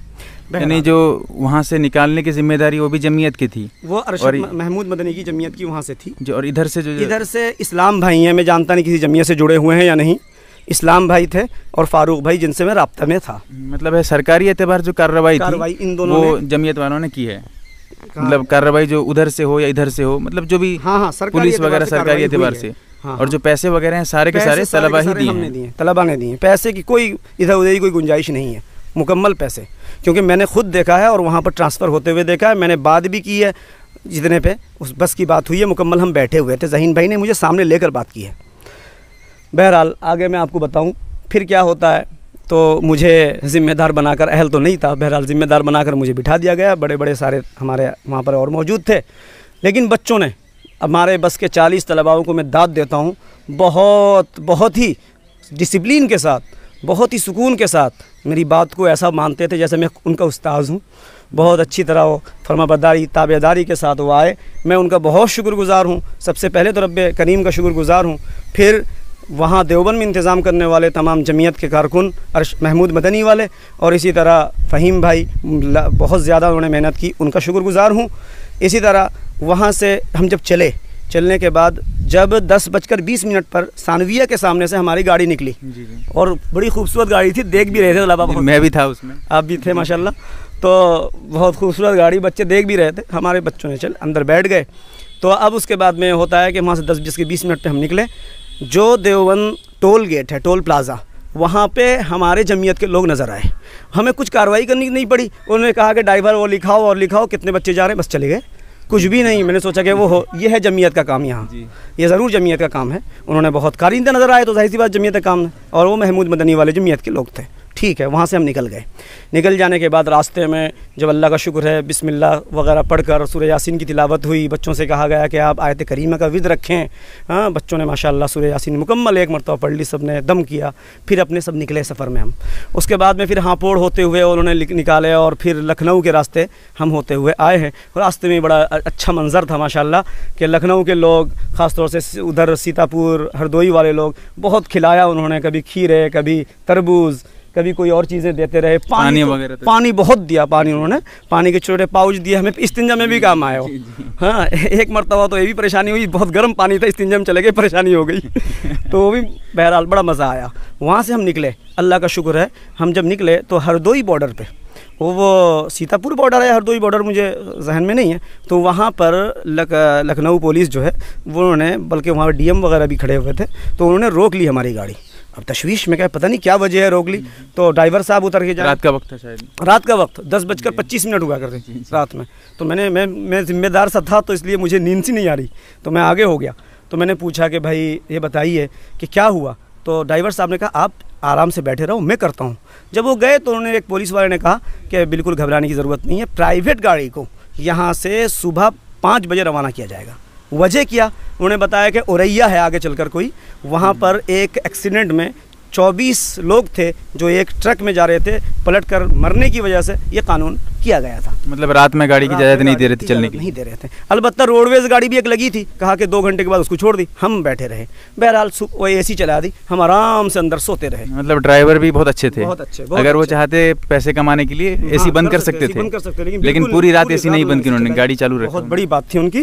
यानी जो वहाँ से निकालने की जिम्मेदारी वो भी जमीयत की थी वो अरशद महमूद मदनी की जमीयत की वहाँ से थी जो और इधर से जो, जो इधर से इस्लाम भाई हैं मैं जानता नहीं किसी जमीयत से जुड़े हुए हैं या नहीं इस्लाम भाई थे और फारूक भाई जिनसे मैं रबता में था मतलब है सरकारी एतबार जो कार्रवाई कार्रवाई इन दोनों जमीयत वालों ने की है मतलब कार्रवाई जो उधर से हो या इधर से हो मतलब जो भी हाँ, हाँ, पुलिस वगैरह सरकारी अतबार से हाँ, और हाँ। जो पैसे वगैरह हैं सारे के सारे तलबा ही दिए तलबा ने दिए पैसे की कोई इधर उधर की कोई गुंजाइश नहीं है मुकम्मल पैसे क्योंकि मैंने खुद देखा है और वहाँ पर ट्रांसफ़र होते हुए देखा है मैंने बात भी की है जितने पे उस बस की बात हुई है मुकम्मल हम बैठे हुए थे जहीन भाई ने मुझे सामने लेकर बात की है बहरहाल आगे मैं आपको बताऊँ फिर क्या होता है तो मुझे ज़िम्मेदार बनाकर अहल तो नहीं था बहरहाल ज़िम्मेदार बनाकर मुझे बिठा दिया गया बड़े बड़े सारे हमारे वहाँ पर और मौजूद थे लेकिन बच्चों ने हमारे बस के चालीस तलबाओं को मैं दाद देता हूँ बहुत बहुत ही डिसिप्लिन के साथ बहुत ही सुकून के साथ मेरी बात को ऐसा मानते थे जैसे मैं उनका उस्ताद हूँ बहुत अच्छी तरह वो फर्माबरदारी ताबेदारी के साथ वो आए मैं उनका बहुत शुक्रगुजार हूँ सबसे पहले तो रब करीम का शुक्रगुजार हूँ फिर वहाँ देवबंद में इंतज़ाम करने वाले तमाम जमीयत के कारकुन अरश महमूद मदनी वाले और इसी तरह फ़हीम भाई बहुत ज़्यादा उन्होंने मेहनत की उनका शुक्रगुज़ार हूँ इसी तरह वहाँ से हम जब चले चलने के बाद जब दस बजकर बीस मिनट पर सानविया के सामने से हमारी गाड़ी निकली जी जी। और बड़ी खूबसूरत गाड़ी थी देख भी रहे थे बाबा मैं भी था उसमें आप भी थे माशाल्लाह तो बहुत खूबसूरत गाड़ी बच्चे देख भी रहे थे हमारे बच्चों ने चल अंदर बैठ गए तो अब उसके बाद में होता है कि वहाँ से दस बजकर बीस मिनट पर हम निकले जो देवबंद टोल गेट है टोल प्लाज़ा वहाँ पे हमारे जमीयत के लोग नज़र आए हमें कुछ कार्रवाई करनी नहीं पड़ी उन्होंने कहा कि ड्राइवर वो लिखाओ और लिखाओ कितने बच्चे जा रहे हैं बस चले गए कुछ भी नहीं मैंने सोचा कि वो हो ये है जमीयत का काम यहाँ ये ज़रूर जमीयत का काम है उन्होंने बहुत कारिंदा नज़र आए तो जाहिर सी बात जमीयत का काम है और वो महमूद मदनी वाले जमीयत के लोग थे ठीक है वहाँ से हम निकल गए निकल जाने के बाद रास्ते में जब अल्लाह का शुक्र है बिसमिल्ला वगैरह पढ़ कर सूर्य यासिन की तिलावत हुई बच्चों से कहा गया कि आप आयत करीमा का विद रखें हाँ बच्चों ने माशा सूर्य यासिन मुकम्मल एक मरतबा पढ़ ली सब ने दम किया फिर अपने सब निकले सफ़र में हम उसके बाद में फिर हापोड़ होते हुए उन्होंने निकाले और फिर लखनऊ के रास्ते हम होते हुए आए हैं रास्ते में बड़ा अच्छा मंज़र था माशाला कि लखनऊ के लोग ख़ास तौर से उधर सीतापुर हरदोई वाले लोग बहुत खिलाया उन्होंने कभी खीरे कभी तरबूज़ कभी कोई और चीज़ें देते रहे पानी तो- वगैरह तो, पानी बहुत दिया पानी उन्होंने पानी के छोटे पाउच दिए हमें इस्तिंजा में भी काम आया हो हाँ एक मरतबा तो ये भी परेशानी हुई बहुत गर्म पानी था इस्तिंजा में चले गए परेशानी हो गई (laughs) तो वो भी बहरहाल बड़ा मज़ा आया वहाँ से हम निकले अल्लाह का शुक्र है हम जब निकले तो हरदोई बॉर्डर पर वो वो सीतापुर बॉर्डर है हरदोई बॉर्डर मुझे जहन में नहीं है तो वहाँ पर लक, लखनऊ पुलिस जो है वो उन्होंने बल्कि वहाँ डीएम वगैरह भी खड़े हुए थे तो उन्होंने रोक ली हमारी गाड़ी अब तशवीश में क्या पता नहीं क्या वजह है रोक ली तो ड्राइवर साहब उतर के जाए रात का वक्त है शायद रात का वक्त दस बजकर पच्चीस मिनट हुआ कर करते रात में तो मैंने मैं मैं जिम्मेदार सा था तो इसलिए मुझे नींद सी नहीं आ रही तो मैं आगे हो गया तो मैंने पूछा कि भाई ये बताइए कि क्या हुआ तो ड्राइवर साहब ने कहा आप आराम से बैठे रहो मैं करता हूँ जब वो गए तो उन्होंने एक पुलिस वाले ने कहा कि बिल्कुल घबराने की ज़रूरत नहीं है प्राइवेट गाड़ी को यहाँ से सुबह पाँच बजे रवाना किया जाएगा वजह किया उन्होंने बताया कि औरैया है आगे चलकर कोई वहाँ पर एक एक्सीडेंट में 24 लोग थे जो एक ट्रक में जा रहे थे पलट कर मरने की वजह से ये कानून किया गया था मतलब रात में गाड़ी की इजाज़त नहीं दे रहे थे चलने की नहीं दे रहे थे अलबत्ता रोडवेज गाड़ी भी एक लगी थी कहा कि दो घंटे के बाद उसको छोड़ दी हम बैठे रहे बहरहाल वो ए चला दी हम आराम से अंदर सोते रहे मतलब ड्राइवर भी बहुत अच्छे थे बहुत अच्छे अगर वो चाहते पैसे कमाने के लिए हाँ, ए बंद कर सकते थे लेकिन पूरी रात ए नहीं बंद की उन्होंने गाड़ी चालू रखी बहुत बड़ी बात थी उनकी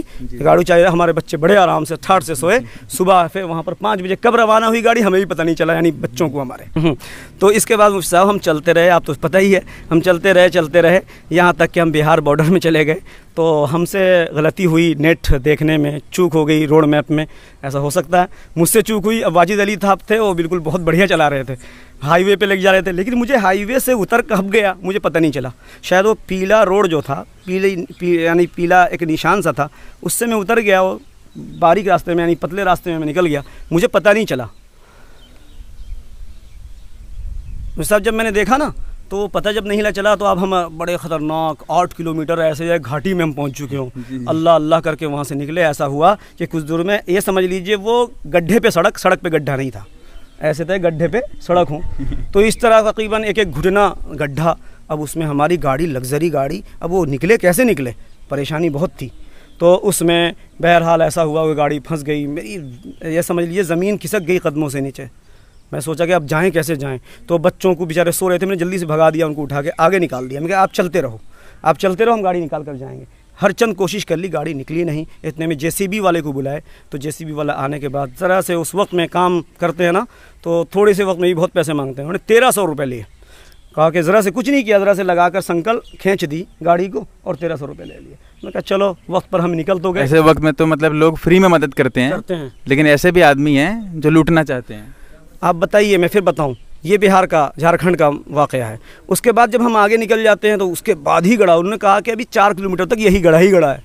गाड़ी चाहिए हमारे बच्चे बड़े आराम से ठाट से सोए सुबह फिर वहाँ पर पाँच बजे कब रवाना हुई गाड़ी हमें भी पता नहीं चला यानी बच्चों को हमारे हम्म। तो इसके बाद साहब हम चलते रहे आप तो पता ही है हम चलते रहे चलते रहे यहाँ तक कि हम बिहार बॉर्डर में चले गए तो हमसे गलती हुई नेट देखने में चूक हो गई रोड मैप में ऐसा हो सकता है मुझसे चूक हुई अब वाजिद अली था थे वो बिल्कुल बहुत बढ़िया चला रहे थे हाईवे पे लेके जा रहे थे लेकिन मुझे हाईवे से उतर कब गया मुझे पता नहीं चला शायद वो पीला रोड जो था पीले पी, यानी पीला एक निशान सा था उससे मैं उतर गया वो बारीक रास्ते में यानी पतले रास्ते में मैं निकल गया मुझे पता नहीं चला तो साहब जब मैंने देखा ना तो पता जब नहीं चला तो अब हम बड़े ख़तरनाक आठ किलोमीटर ऐसे जो घाटी में हम पहुंच चुके हों अल्लाह अल्लाह करके वहाँ से निकले ऐसा हुआ कि कुछ दूर में ये समझ लीजिए वो गड्ढे पे सड़क सड़क पे गड्ढा नहीं था ऐसे थे तो गड्ढे पे सड़क हो (laughs) तो इस तरह तकरीबन एक एक घुटना गड्ढा अब उसमें हमारी गाड़ी लग्जरी गाड़ी अब वो निकले कैसे निकले परेशानी बहुत थी तो उसमें बहरहाल ऐसा हुआ वो गाड़ी फंस गई मेरी यह समझ लीजिए ज़मीन खिसक गई कदमों से नीचे मैं सोचा कि आप जाएँ कैसे जाएँ तो बच्चों को बेचारे सो रहे थे मैंने जल्दी से भगा दिया उनको उठा के आगे निकाल दिया मैं कहा आप चलते रहो आप चलते रहो हम गाड़ी निकाल कर जाएँगे हर चंद कोशिश कर ली गाड़ी निकली नहीं इतने में जे वाले को बुलाए तो जे वाला आने के बाद ज़रा से उस वक्त में काम करते हैं ना तो थोड़े से वक्त में ही बहुत पैसे मांगते हैं उन्होंने तेरह सौ रुपये लिए कहा कि ज़रा से कुछ नहीं किया ज़रा से लगा कर संकल खींच दी गाड़ी को और तेरह सौ रुपये ले लिए मैं कहा चलो वक्त पर हम निकल तो गए ऐसे वक्त में तो मतलब लोग फ्री में मदद करते हैं करते हैं लेकिन ऐसे भी आदमी हैं जो लूटना चाहते हैं आप बताइए मैं फिर बताऊँ ये बिहार का झारखंड का वाक़ है उसके बाद जब हम आगे निकल जाते हैं तो उसके बाद ही गढ़ा उन्होंने कहा कि अभी चार किलोमीटर तक यही गढ़ा ही गढ़ा है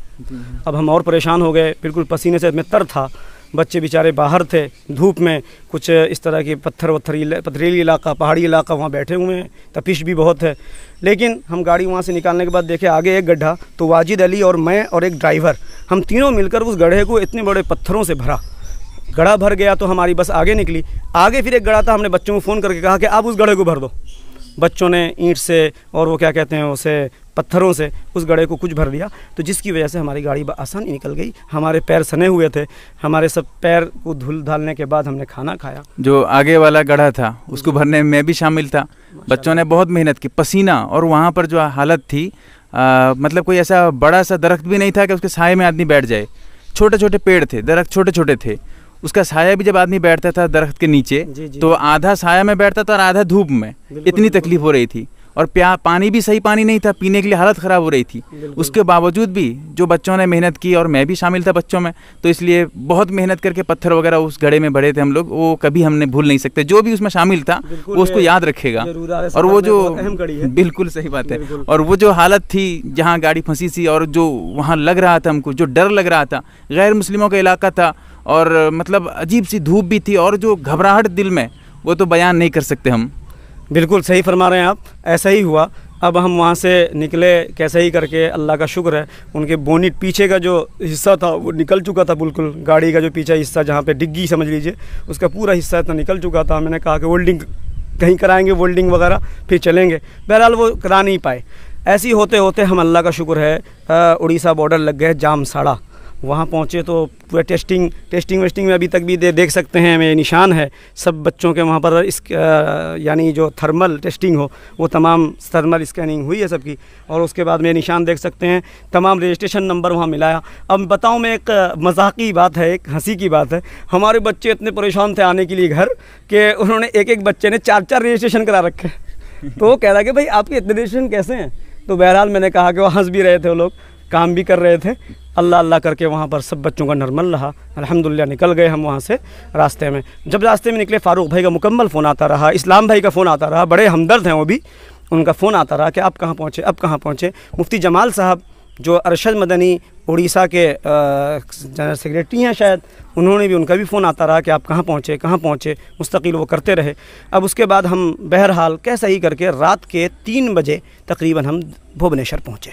अब हम और परेशान हो गए बिल्कुल पसीने से मैं तर था बच्चे बेचारे बाहर थे धूप में कुछ इस तरह के पत्थर वत्थर पथरीली इलाका पहाड़ी इलाका वहाँ बैठे हुए हैं तपिश भी बहुत है लेकिन हम गाड़ी वहाँ से निकालने के बाद देखे आगे एक गड्ढा तो वाजिद अली और मैं और एक ड्राइवर हम तीनों मिलकर उस गड्ढे को इतने बड़े पत्थरों से भरा गढ़ा भर गया तो हमारी बस आगे निकली आगे फिर एक गढ़ा था हमने बच्चों को फ़ोन करके कहा कि आप उस गढ़े को भर दो बच्चों ने ईंट से और वो क्या कहते हैं उसे पत्थरों से उस गढ़े को कुछ भर दिया तो जिसकी वजह से हमारी गाड़ी आसानी निकल गई हमारे पैर सने हुए थे हमारे सब पैर को धुल धालने के बाद हमने खाना खाया जो आगे वाला गढ़ा था उसको भरने में भी शामिल था बच्चों ने बहुत मेहनत की पसीना और वहाँ पर जो हालत थी आ, मतलब कोई ऐसा बड़ा सा दरख्त भी नहीं था कि उसके साय में आदमी बैठ जाए छोटे छोटे पेड़ थे दरख्त छोटे छोटे थे उसका साया भी जब आदमी बैठता था दरख्त के नीचे जी, जी, तो आधा साया में बैठता था और आधा धूप में इतनी तकलीफ हो रही थी और प्या पानी भी सही पानी नहीं था पीने के लिए हालत ख़राब हो रही थी उसके बावजूद भी जो बच्चों ने मेहनत की और मैं भी शामिल था बच्चों में तो इसलिए बहुत मेहनत करके पत्थर वगैरह उस घड़े में भरे थे हम लोग वो कभी हमने भूल नहीं सकते जो भी उसमें शामिल था वो उसको याद रखेगा और वो जो बिल्कुल सही बात है और वो जो हालत थी जहाँ गाड़ी फंसी थी और जो वहाँ लग रहा था हमको जो डर लग रहा था गैर मुस्लिमों का इलाका था और मतलब अजीब सी धूप भी थी और जो घबराहट दिल में वो तो बयान नहीं कर सकते हम बिल्कुल सही फरमा रहे हैं आप ऐसा ही हुआ अब हम वहाँ से निकले कैसे ही करके अल्लाह का शुक्र है उनके बोनिट पीछे का जो हिस्सा था वो निकल चुका था बिल्कुल गाड़ी का जो पीछे हिस्सा जहाँ पे डिग्गी समझ लीजिए उसका पूरा हिस्सा इतना निकल चुका था मैंने कहा कि वेल्डिंग कहीं कराएंगे वोल्डिंग वगैरह फिर चलेंगे बहरहाल वो करा नहीं पाए ही होते होते हम अल्लाह का शुक्र है उड़ीसा बॉर्डर लग गए जाम साड़ा वहाँ पहुँचे तो पूरा टेस्टिंग टेस्टिंग वेस्टिंग में अभी तक भी दे, देख सकते हैं मेरे निशान है सब बच्चों के वहाँ पर इस यानी जो थर्मल टेस्टिंग हो वो तमाम थर्मल स्कैनिंग हुई है सबकी और उसके बाद मेरे निशान देख सकते हैं तमाम रजिस्ट्रेशन नंबर वहाँ मिलाया अब बताऊँ मैं एक मजाकी बात है एक हंसी की बात है हमारे बच्चे इतने परेशान थे आने के लिए घर कि उन्होंने एक एक बच्चे ने चार चार रजिस्ट्रेशन करा रखे तो वो कह रहा कि भाई आपके इतने रजिस्ट्रेशन कैसे हैं तो बहरहाल मैंने कहा कि वो हंस भी रहे थे वो लोग काम भी कर रहे थे अल्लाह अल्लाह करके वहाँ पर सब बच्चों का नर्मल रहा अल्हम्दुलिल्लाह निकल गए हम वहाँ से रास्ते में जब रास्ते में निकले फ़ारूक भाई का मुकम्मल फ़ोन आता रहा इस्लाम भाई का फ़ोन आता रहा बड़े हमदर्द हैं वो भी उनका फ़ोन आता रहा कि आप कहाँ पहुँचे अब कहाँ पहुँचे मुफ्ती जमाल साहब जो अरशद मदनी उड़ीसा के जनरल सेक्रेटरी हैं शायद उन्होंने भी उनका भी फ़ोन आता रहा कि आप कहाँ पहुँचे कहाँ पहुँचे मुस्तकिल वो करते रहे अब उसके बाद हम बहरहाल कैसा ही करके रात के तीन बजे तकरीबन हम भुवनेश्वर पहुँचे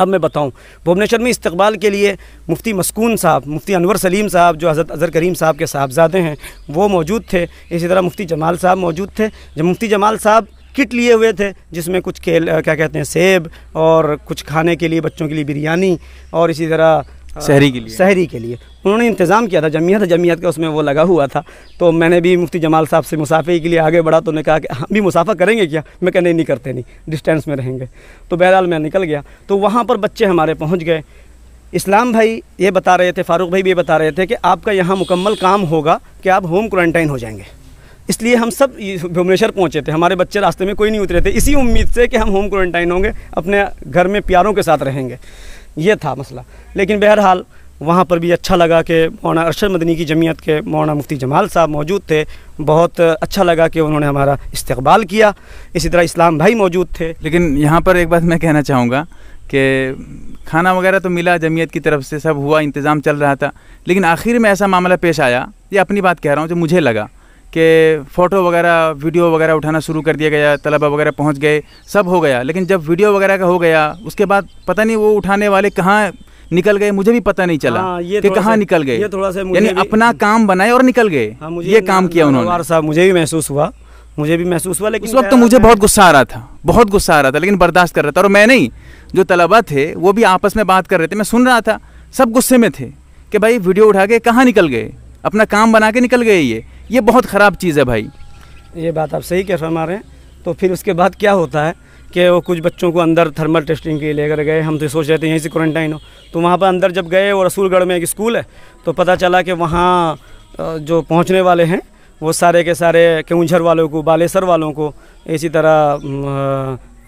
अब मैं बताऊँ भुवनेश्वर में इस्तबाल के लिए मुफ्ती मस्कून साहब मुफ्ती अनवर सलीम साहब जो हज़रत अज़र करीम साहब के साहबजादे हैं वो मौजूद थे इसी तरह मुफ्ती जमाल साहब मौजूद थे जब मुफ्ती जमाल साहब किट लिए हुए थे जिसमें कुछ खेल क्या कहते हैं सेब और कुछ खाने के लिए बच्चों के लिए बिरयानी और इसी तरह हाँ। शहरी के लिए शहरी के लिए उन्होंने इंतज़ाम किया था जमीयत जमीयत का उसमें वो लगा हुआ था तो मैंने भी मुफ्ती जमाल साहब से मुसाफे के लिए आगे बढ़ा तो उन्होंने कहा कि हम हाँ, भी मुसाफा करेंगे क्या मैं कह नहीं नहीं करते नहीं डिस्टेंस में रहेंगे तो बहरहाल मैं निकल गया तो वहाँ पर बच्चे हमारे पहुँच गए इस्लाम भाई ये बता रहे थे फारूक भाई भी ये बता रहे थे कि आपका यहाँ मुकम्मल काम होगा कि आप होम क्वारंटाइन हो जाएंगे इसलिए हम सब भुवनेश्वर पहुँचे थे हमारे बच्चे रास्ते में कोई नहीं उतरे थे इसी उम्मीद से कि हम होम क्वारंटाइन होंगे अपने घर में प्यारों के साथ रहेंगे ये था मसला लेकिन बहरहाल वहाँ पर भी अच्छा लगा कि मौना अरशद मदनी की जमीयत के मौना मुफ्ती जमाल साहब मौजूद थे बहुत अच्छा लगा कि उन्होंने हमारा इस्तकबाल किया इसी तरह इस्लाम भाई मौजूद थे लेकिन यहाँ पर एक बात मैं कहना चाहूँगा कि खाना वगैरह तो मिला जमीयत की तरफ से सब हुआ इंतज़ाम चल रहा था लेकिन आखिर में ऐसा मामला पेश आया ये अपनी बात कह रहा हूँ जो मुझे लगा कि फ़ोटो वगैरह वीडियो वगैरह उठाना शुरू कर दिया गया तलबा वगैरह पहुंच गए सब हो गया लेकिन जब वीडियो वगैरह का हो गया उसके बाद पता नहीं वो उठाने वाले कहाँ निकल गए मुझे भी पता नहीं चला हाँ, कि कहाँ निकल गए यानी अपना काम बनाए और निकल गए हाँ, ये काम किया उन्होंने मुझे भी महसूस हुआ मुझे भी महसूस हुआ लेकिन उस वक्त तो मुझे बहुत गुस्सा आ रहा था बहुत गुस्सा आ रहा था लेकिन बर्दाश्त कर रहा था और मैं नहीं जो तलबा थे वो भी आपस में बात कर रहे थे मैं सुन रहा था सब गुस्से में थे कि भाई वीडियो उठा के कहाँ निकल गए अपना काम बना के निकल गए ये ये बहुत ख़राब चीज़ है भाई ये बात आप सही कह फरमा रहे हैं तो फिर उसके बाद क्या होता है कि वो कुछ बच्चों को अंदर थर्मल टेस्टिंग के लिए लेकर गए हम तो सोच रहे थे यहीं से क्वारंटाइन हो तो वहाँ पर अंदर जब गए वो रसूलगढ़ में एक स्कूल है तो पता चला कि वहाँ जो पहुँचने वाले हैं वो सारे के सारे केऊंझर वालों को बालेसर वालों को इसी तरह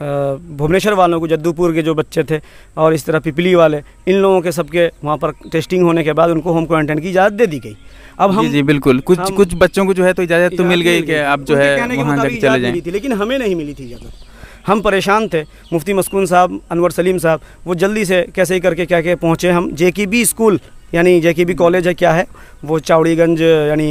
भुवनेश्वर वालों को जद्दूपुर के जो बच्चे थे और इस तरह पिपली वाले इन लोगों के सबके वहाँ पर टेस्टिंग होने के बाद उनको होम क्वारंटाइन की इजाज़त दे दी गई अब हम जी, जी बिल्कुल कुछ कुछ बच्चों को जो है तो इजाज़त तो मिल गई कि आप जो है वहाँ जाके चले जाए लेकिन हमें नहीं मिली थी इजाज़त हम परेशान थे मुफ्ती मस्कून साहब अनवर सलीम साहब वो जल्दी से कैसे ही करके क्या के पहुँचे हम जे स्कूल यानी जे भी कॉलेज है क्या है वो चावड़ीगंज यानी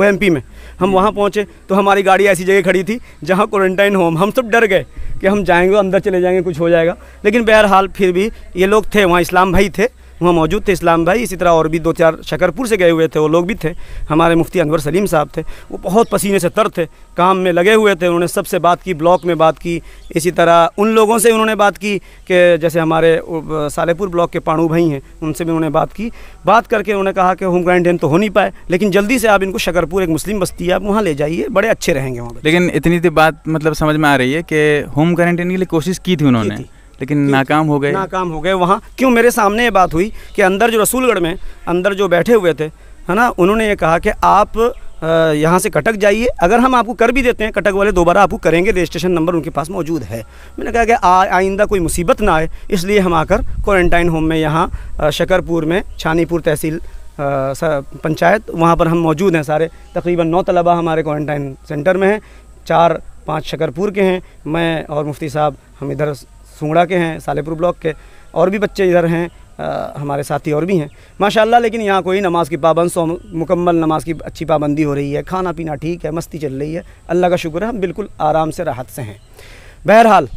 ओ में हम वहाँ पहुँचे तो हमारी गाड़ी ऐसी जगह खड़ी थी जहाँ क्वारंटाइन होम हम सब डर गए कि हम जाएंगे अंदर चले जाएंगे कुछ हो जाएगा लेकिन बहरहाल फिर भी ये लोग थे वहाँ इस्लाम भाई थे वहाँ मौजूद थे इस्लाम भाई इसी तरह और भी दो चार शकरपुर से गए हुए थे वो लोग भी थे हमारे मुफ्ती अनवर सलीम साहब थे वो बहुत पसीने से तर थे काम में लगे हुए थे उन्होंने सबसे बात की ब्लॉक में बात की इसी तरह उन लोगों से उन्होंने बात की कि जैसे हमारे सालेपुर ब्लॉक के पाणू भाई हैं उनसे भी उन्होंने बात की बात करके उन्होंने कहा कि होम क्वारंटाइन तो हो नहीं पाए लेकिन जल्दी से आप इनको शकरपुर एक मुस्लिम बस्ती है आप वहाँ ले जाइए बड़े अच्छे रहेंगे वहाँ लेकिन इतनी सी बात मतलब समझ में आ रही है कि होम क्वारंटाइन के लिए कोशिश की थी उन्होंने लेकिन नाकाम हो गए नाकाम हो गए वहाँ क्यों मेरे सामने ये बात हुई कि अंदर जो रसूलगढ़ में अंदर जो बैठे हुए थे है ना उन्होंने ये कहा कि आप यहाँ से कटक जाइए अगर हम आपको कर भी देते हैं कटक वाले दोबारा आपको करेंगे रजिस्ट्रेशन नंबर उनके पास मौजूद है मैंने कहा कि आइंदा कोई मुसीबत ना आए इसलिए हम आकर क्वारंटाइन होम में यहाँ शकरपुर में छानीपुर तहसील पंचायत वहाँ पर हम मौजूद हैं सारे तकरीबन नौ तलबा हमारे क्वारंटाइन सेंटर में हैं चार पाँच शकरपुर के हैं मैं और मुफ्ती साहब हम इधर सूंगड़ा के हैं सालेपुर ब्लॉक के और भी बच्चे इधर हैं आ, हमारे साथी और भी हैं माशाल्लाह लेकिन यहाँ कोई नमाज़ की पाबंद सो मुकम्मल नमाज़ की अच्छी पाबंदी हो रही है खाना पीना ठीक है मस्ती चल रही है अल्लाह का शुक्र है हम बिल्कुल आराम से राहत से हैं बहरहाल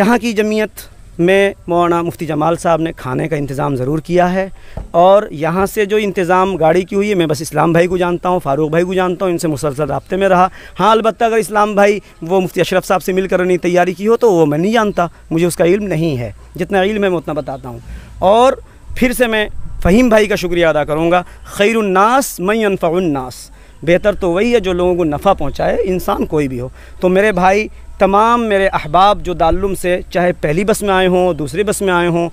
यहाँ की जमीयत में मौलाना मुफ्ती जमाल साहब ने खाने का इंतज़ाम ज़रूर किया है और यहाँ से जो इंतज़ाम गाड़ी की हुई है मैं बस इस्लाम भाई को जानता हूँ फ़ारूक भाई को जानता हूँ इनसे मुसलसल रबते में रहा हाँ अलबत् अगर इस्लाम भाई वो मुफ्ती अशरफ साहब से मिलकर करने तैयारी की हो तो वो मैं नहीं जानता मुझे उसका इल्म नहीं है जितना इल्म है मैं उतना बताता हूँ और फिर से मैं फ़हीम भाई का शुक्रिया अदा करूँगा खैरनास मई अनफ़ास बेहतर तो वही है जो लोगों को नफ़ा पहुँचाए इंसान कोई भी हो तो मेरे भाई तमाम मेरे अहबाब जो दारुम से चाहे पहली बस में आए हों दूसरी बस में आए हों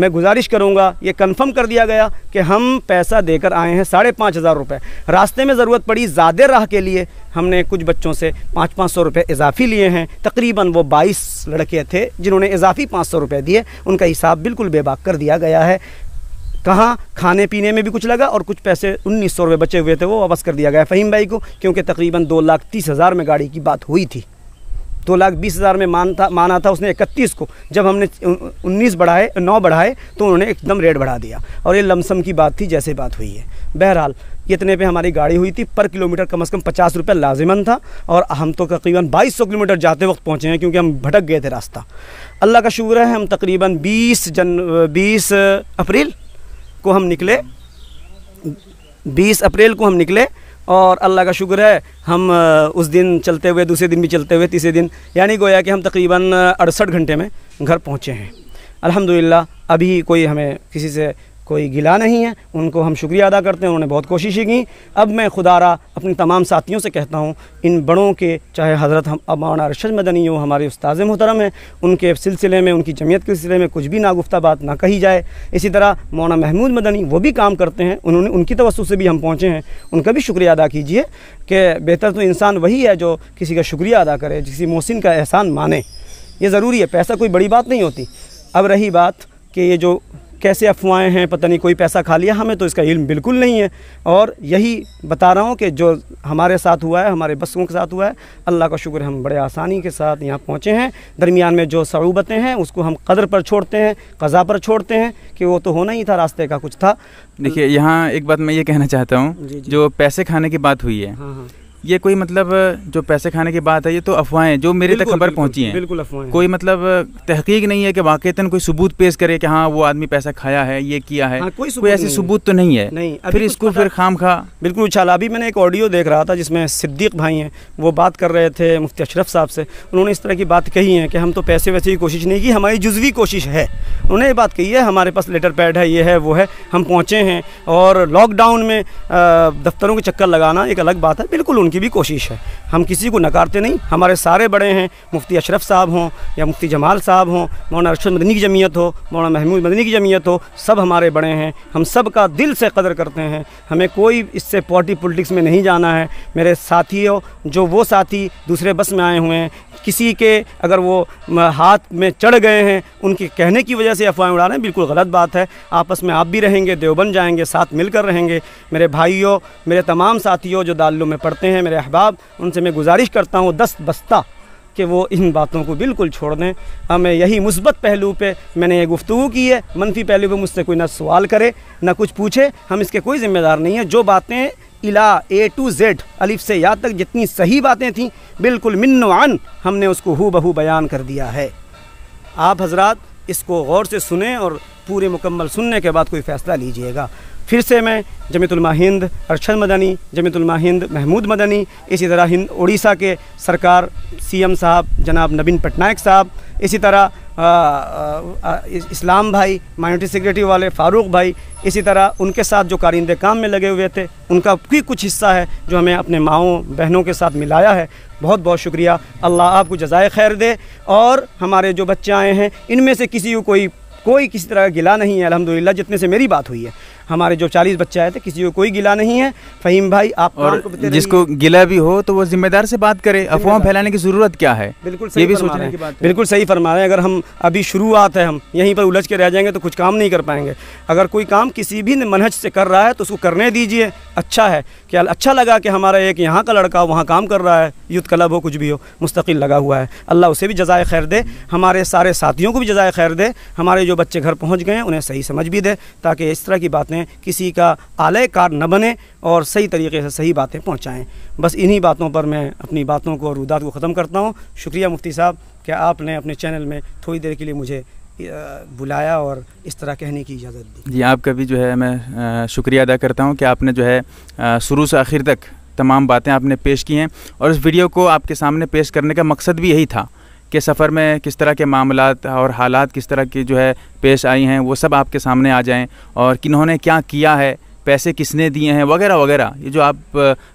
मैं गुजारिश करूँगा ये कन्फर्म कर दिया गया कि हम पैसा देकर आए हैं साढ़े पाँच हज़ार रुपये रास्ते में ज़रूरत पड़ी ज़्यादा राह के लिए हमने कुछ बच्चों से पाँच पाँच सौ रुपये इजाफ़ी लिए हैं तकरीबन वो बाईस लड़के थे जिन्होंने इजाफ़ी पाँच सौ रुपये दिए उनका हिसाब बिल्कुल बेबाक कर दिया गया है कहाँ खाने पीने में भी कुछ लगा और कुछ पैसे उन्नीस सौ रुपये बचे हुए थे वो वापस कर दिया गया फ़हीम भाई को क्योंकि तकरीबन दो लाख तीस हज़ार में गाड़ी की बात हुई थी दो लाख बीस हज़ार में मानता माना था उसने इकतीस को जब हमने उन्नीस बढ़ाए नौ बढ़ाए तो उन्होंने एकदम रेट बढ़ा दिया और ये लमसम की बात थी जैसे बात हुई है बहरहाल इतने पे हमारी गाड़ी हुई थी पर किलोमीटर कम से कम पचास रुपये लाजिमन था और हम तो तकरीबन बाईस सौ किलोमीटर जाते वक्त पहुँचे हैं क्योंकि हम भटक गए थे रास्ता अल्लाह का शुक्र है हम तकरीबन बीस जन बीस अप्रैल को हम निकले बीस अप्रैल को हम निकले और अल्लाह का शुक्र है हम उस दिन चलते हुए दूसरे दिन भी चलते हुए तीसरे दिन यानी गोया कि हम तकरीबन अड़सठ घंटे में घर पहुँचे हैं अलहमदिल्ला अभी कोई हमें किसी से कोई गिला नहीं है उनको हम शुक्रिया अदा करते हैं उन्होंने बहुत कोशिशें की अब मैं खुदारा अपने तमाम साथियों से कहता हूँ इन बड़ों के चाहे हज़रत हम अमाना रशद मदनी हो हमारे उस्ताज मोहतरम हैं उनके सिलसिले में उनकी जमीयत के सिलसिले में कुछ भी नागुफ्ता बात ना कही जाए इसी तरह मौना महमूद मदनी वो भी काम करते हैं उन्होंने उनकी तवसु से भी हम पहुँचे हैं उनका भी शुक्रिया अदा कीजिए कि बेहतर तो इंसान वही है जो किसी का शुक्रिया अदा करे किसी मोहसिन का एहसान माने ये ज़रूरी है पैसा कोई बड़ी बात नहीं होती अब रही बात कि ये जो कैसे अफवाहें हैं पता नहीं कोई पैसा खा लिया हमें तो इसका इल्म बिल्कुल नहीं है और यही बता रहा हूँ कि जो हमारे साथ हुआ है हमारे बसों के साथ हुआ है अल्लाह का शुक्र हम बड़े आसानी के साथ यहाँ पहुँचे हैं दरमियान में जो सरूबतें हैं उसको हम कदर पर छोड़ते हैं कज़ा पर छोड़ते हैं कि वो तो होना ही था रास्ते का कुछ था देखिए यहाँ एक बात मैं ये कहना चाहता हूँ जो पैसे खाने की बात हुई है हाँ हाँ। ये कोई मतलब जो पैसे खाने की बात है ये तो अफवाहें जो मेरे तक खबर पहुंची हैं बिल्कुल अफवाहें कोई मतलब तहकीक नहीं है कि वाकईतन कोई सबूत पेश करे कि हाँ वो आदमी पैसा खाया है ये किया है हाँ, कोई, कोई ऐसे सबूत तो नहीं है नहीं फिर इसको फिर खाम खा बिल्कुल उछाला अभी मैंने एक ऑडियो देख रहा था जिसमें सिद्दीक भाई हैं वो बात कर रहे थे मुफ्ती अशरफ साहब से उन्होंने इस तरह की बात कही है कि हम तो पैसे वैसे की कोशिश नहीं की हमारी जुजवी कोशिश है उन्होंने ये बात कही है हमारे पास लेटर पैड है ये है वो है हम पहुँचे हैं और लॉकडाउन में दफ्तरों के चक्कर लगाना एक अलग बात है बिल्कुल उनकी की भी कोशिश है हम किसी को नकारते नहीं हमारे सारे बड़े हैं मुफ्ती अशरफ साहब हों या मुफ्ती जमाल साहब हों मौना अरशद मदनी की जमीयत हो मौना महमूद मदनी की जमीयत हो सब हमारे बड़े हैं हम सब का दिल से कदर करते हैं हमें कोई इससे पॉलिटी पॉलिटिक्स में नहीं जाना है मेरे साथियों जो वो साथी दूसरे बस में आए हुए हैं किसी के अगर वो हाथ में चढ़ गए हैं उनके कहने की वजह से अफवाहें उड़ा रहे हैं बिल्कुल गलत बात है आपस में आप भी रहेंगे देवबंद जाएंगे साथ मिलकर रहेंगे मेरे भाइयों मेरे तमाम साथियों जो दालों में पढ़ते हैं हैं मेरे अहबाब उनसे मैं गुजारिश करता हूँ दस्त बस्ता कि वो इन बातों को बिल्कुल छोड़ दें हमें यही मुस्बत पहलू पे मैंने ये गुफ्तु की है मनफी पहलू पे मुझसे कोई ना सवाल करे ना कुछ पूछे हम इसके कोई ज़िम्मेदार नहीं है जो बातें इला ए टू जेड अलिफ से या तक जितनी सही बातें थीं बिल्कुल मिनवान हमने उसको हु बहू बयान कर दिया है आप हजरात इसको गौर से सुने और पूरे मुकम्मल सुनने के बाद कोई फ़ैसला लीजिएगा फिर से मैं जमीतुलमा हिंद अरशद मदनी जमीतुलमा हिंद महमूद मदनी इसी तरह हिंद उड़ीसा के सरकार सीएम साहब जनाब नवीन पटनायक साहब इसी तरह इस्लाम भाई माइनॉरिटी सेक्रेटरी वाले फ़ारूक भाई इसी तरह उनके साथ जो कारिंदे काम में लगे हुए थे उनका भी कुछ हिस्सा है जो हमें अपने माओं बहनों के साथ मिलाया है बहुत बहुत शुक्रिया अल्लाह आपको जजाय खैर दे और हमारे जो बच्चे आए हैं इनमें से किसी को कोई कोई किसी तरह का गिला नहीं है अलहमदिल्ला जितने से मेरी बात हुई है हमारे जो चालीस बच्चे आए थे किसी को कोई गिला नहीं है फ़हीम भाई आप और जिसको गिला भी हो तो वो जिम्मेदार से बात करे अफवाह फैलाने की ज़रूरत क्या है बिल्कुल ये भी सोचने की बात बिल्कुल सही फरमा रहे हैं अगर हम अभी शुरुआत है हम यहीं पर उलझ के रह जाएंगे तो कुछ काम नहीं कर पाएंगे अगर कोई काम किसी भी मनहज से कर रहा है तो उसको करने दीजिए अच्छा है क्या अच्छा लगा कि हमारा एक यहाँ का लड़का वहाँ काम कर रहा है यूथ क्लब हो कुछ भी हो मुस्तकिल लगा हुआ है अल्लाह उसे भी जजाय खैर दे हमारे सारे साथियों को भी जजाय खैर दे हमारे जो बच्चे घर पहुँच गए हैं उन्हें सही समझ भी दे ताकि इस तरह की बात बातें किसी का आलय कार न बने और सही तरीके से सही बातें पहुँचाएँ बस इन्हीं बातों पर मैं अपनी बातों को और रुदात को ख़त्म करता हूँ शुक्रिया मुफ्ती साहब कि आपने अपने चैनल में थोड़ी देर के लिए मुझे बुलाया और इस तरह कहने की इजाज़त दी जी आपका भी जो है मैं शुक्रिया अदा करता हूँ कि आपने जो है शुरू से आखिर तक तमाम बातें आपने पेश की हैं और इस वीडियो को आपके सामने पेश करने का मकसद भी यही था के सफ़र में किस तरह के मामला और हालात किस तरह की जो है पेश आई हैं वो सब आपके सामने आ जाएँ और किन्होंने क्या किया है पैसे किसने दिए हैं वगैरह वगैरह ये जो आप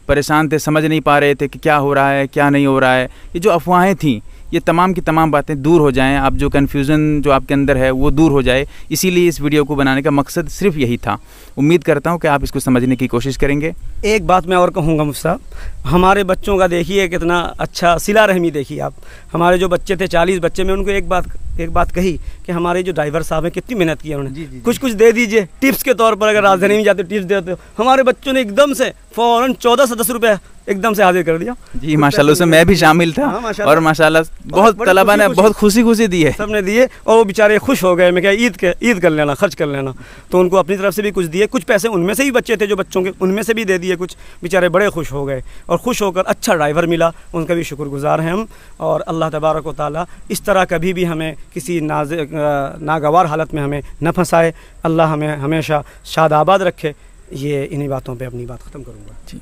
परेशान थे समझ नहीं पा रहे थे कि क्या हो रहा है क्या नहीं हो रहा है ये जो अफवाहें थीं ये तमाम की तमाम बातें दूर हो जाएं आप जो कन्फ्यूज़न जो आपके अंदर है वो दूर हो जाए इसीलिए इस वीडियो को बनाने का मकसद सिर्फ यही था उम्मीद करता हूँ कि आप इसको समझने की कोशिश करेंगे एक बात मैं और कहूँगा साहब हमारे बच्चों का देखिए कितना अच्छा सिला रहमी देखिए आप हमारे जो बच्चे थे चालीस बच्चे में उनको एक बात एक बात कही कि हमारे जो ड्राइवर साहब हैं कितनी मेहनत की उन्होंने कुछ कुछ दे दीजिए टिप्स के तौर पर अगर राजधानी में जाते टिप्स देते हो हमारे बच्चों ने एकदम से फ़ौरन चौदह से दस रुपये एकदम से हाजिर कर दिया जी माशाल्लाह उसमें मैं भी शामिल था हाँ, माशाला। और माशाल्लाह बहुत तलबा ने बहुत खुशी खुशी दी है सबने दिए और वो बेचारे खुश हो गए मैं क्या ईद के ईद कर लेना खर्च कर लेना तो उनको अपनी तरफ से भी कुछ दिए कुछ पैसे उनमें से भी बच्चे थे जो बच्चों के उनमें से भी दे दिए कुछ बेचारे बड़े खुश हो गए और खुश होकर अच्छा ड्राइवर मिला उनका भी शुक्रगुजार हैं हम और अल्लाह तबारक ताली इस तरह कभी भी हमें किसी नाज नागवार हालत में हमें न फंसाए अल्लाह हमें हमेशा शादाबाद रखे ये इन्हीं बातों पर अपनी बात ख़त्म करूँगा जी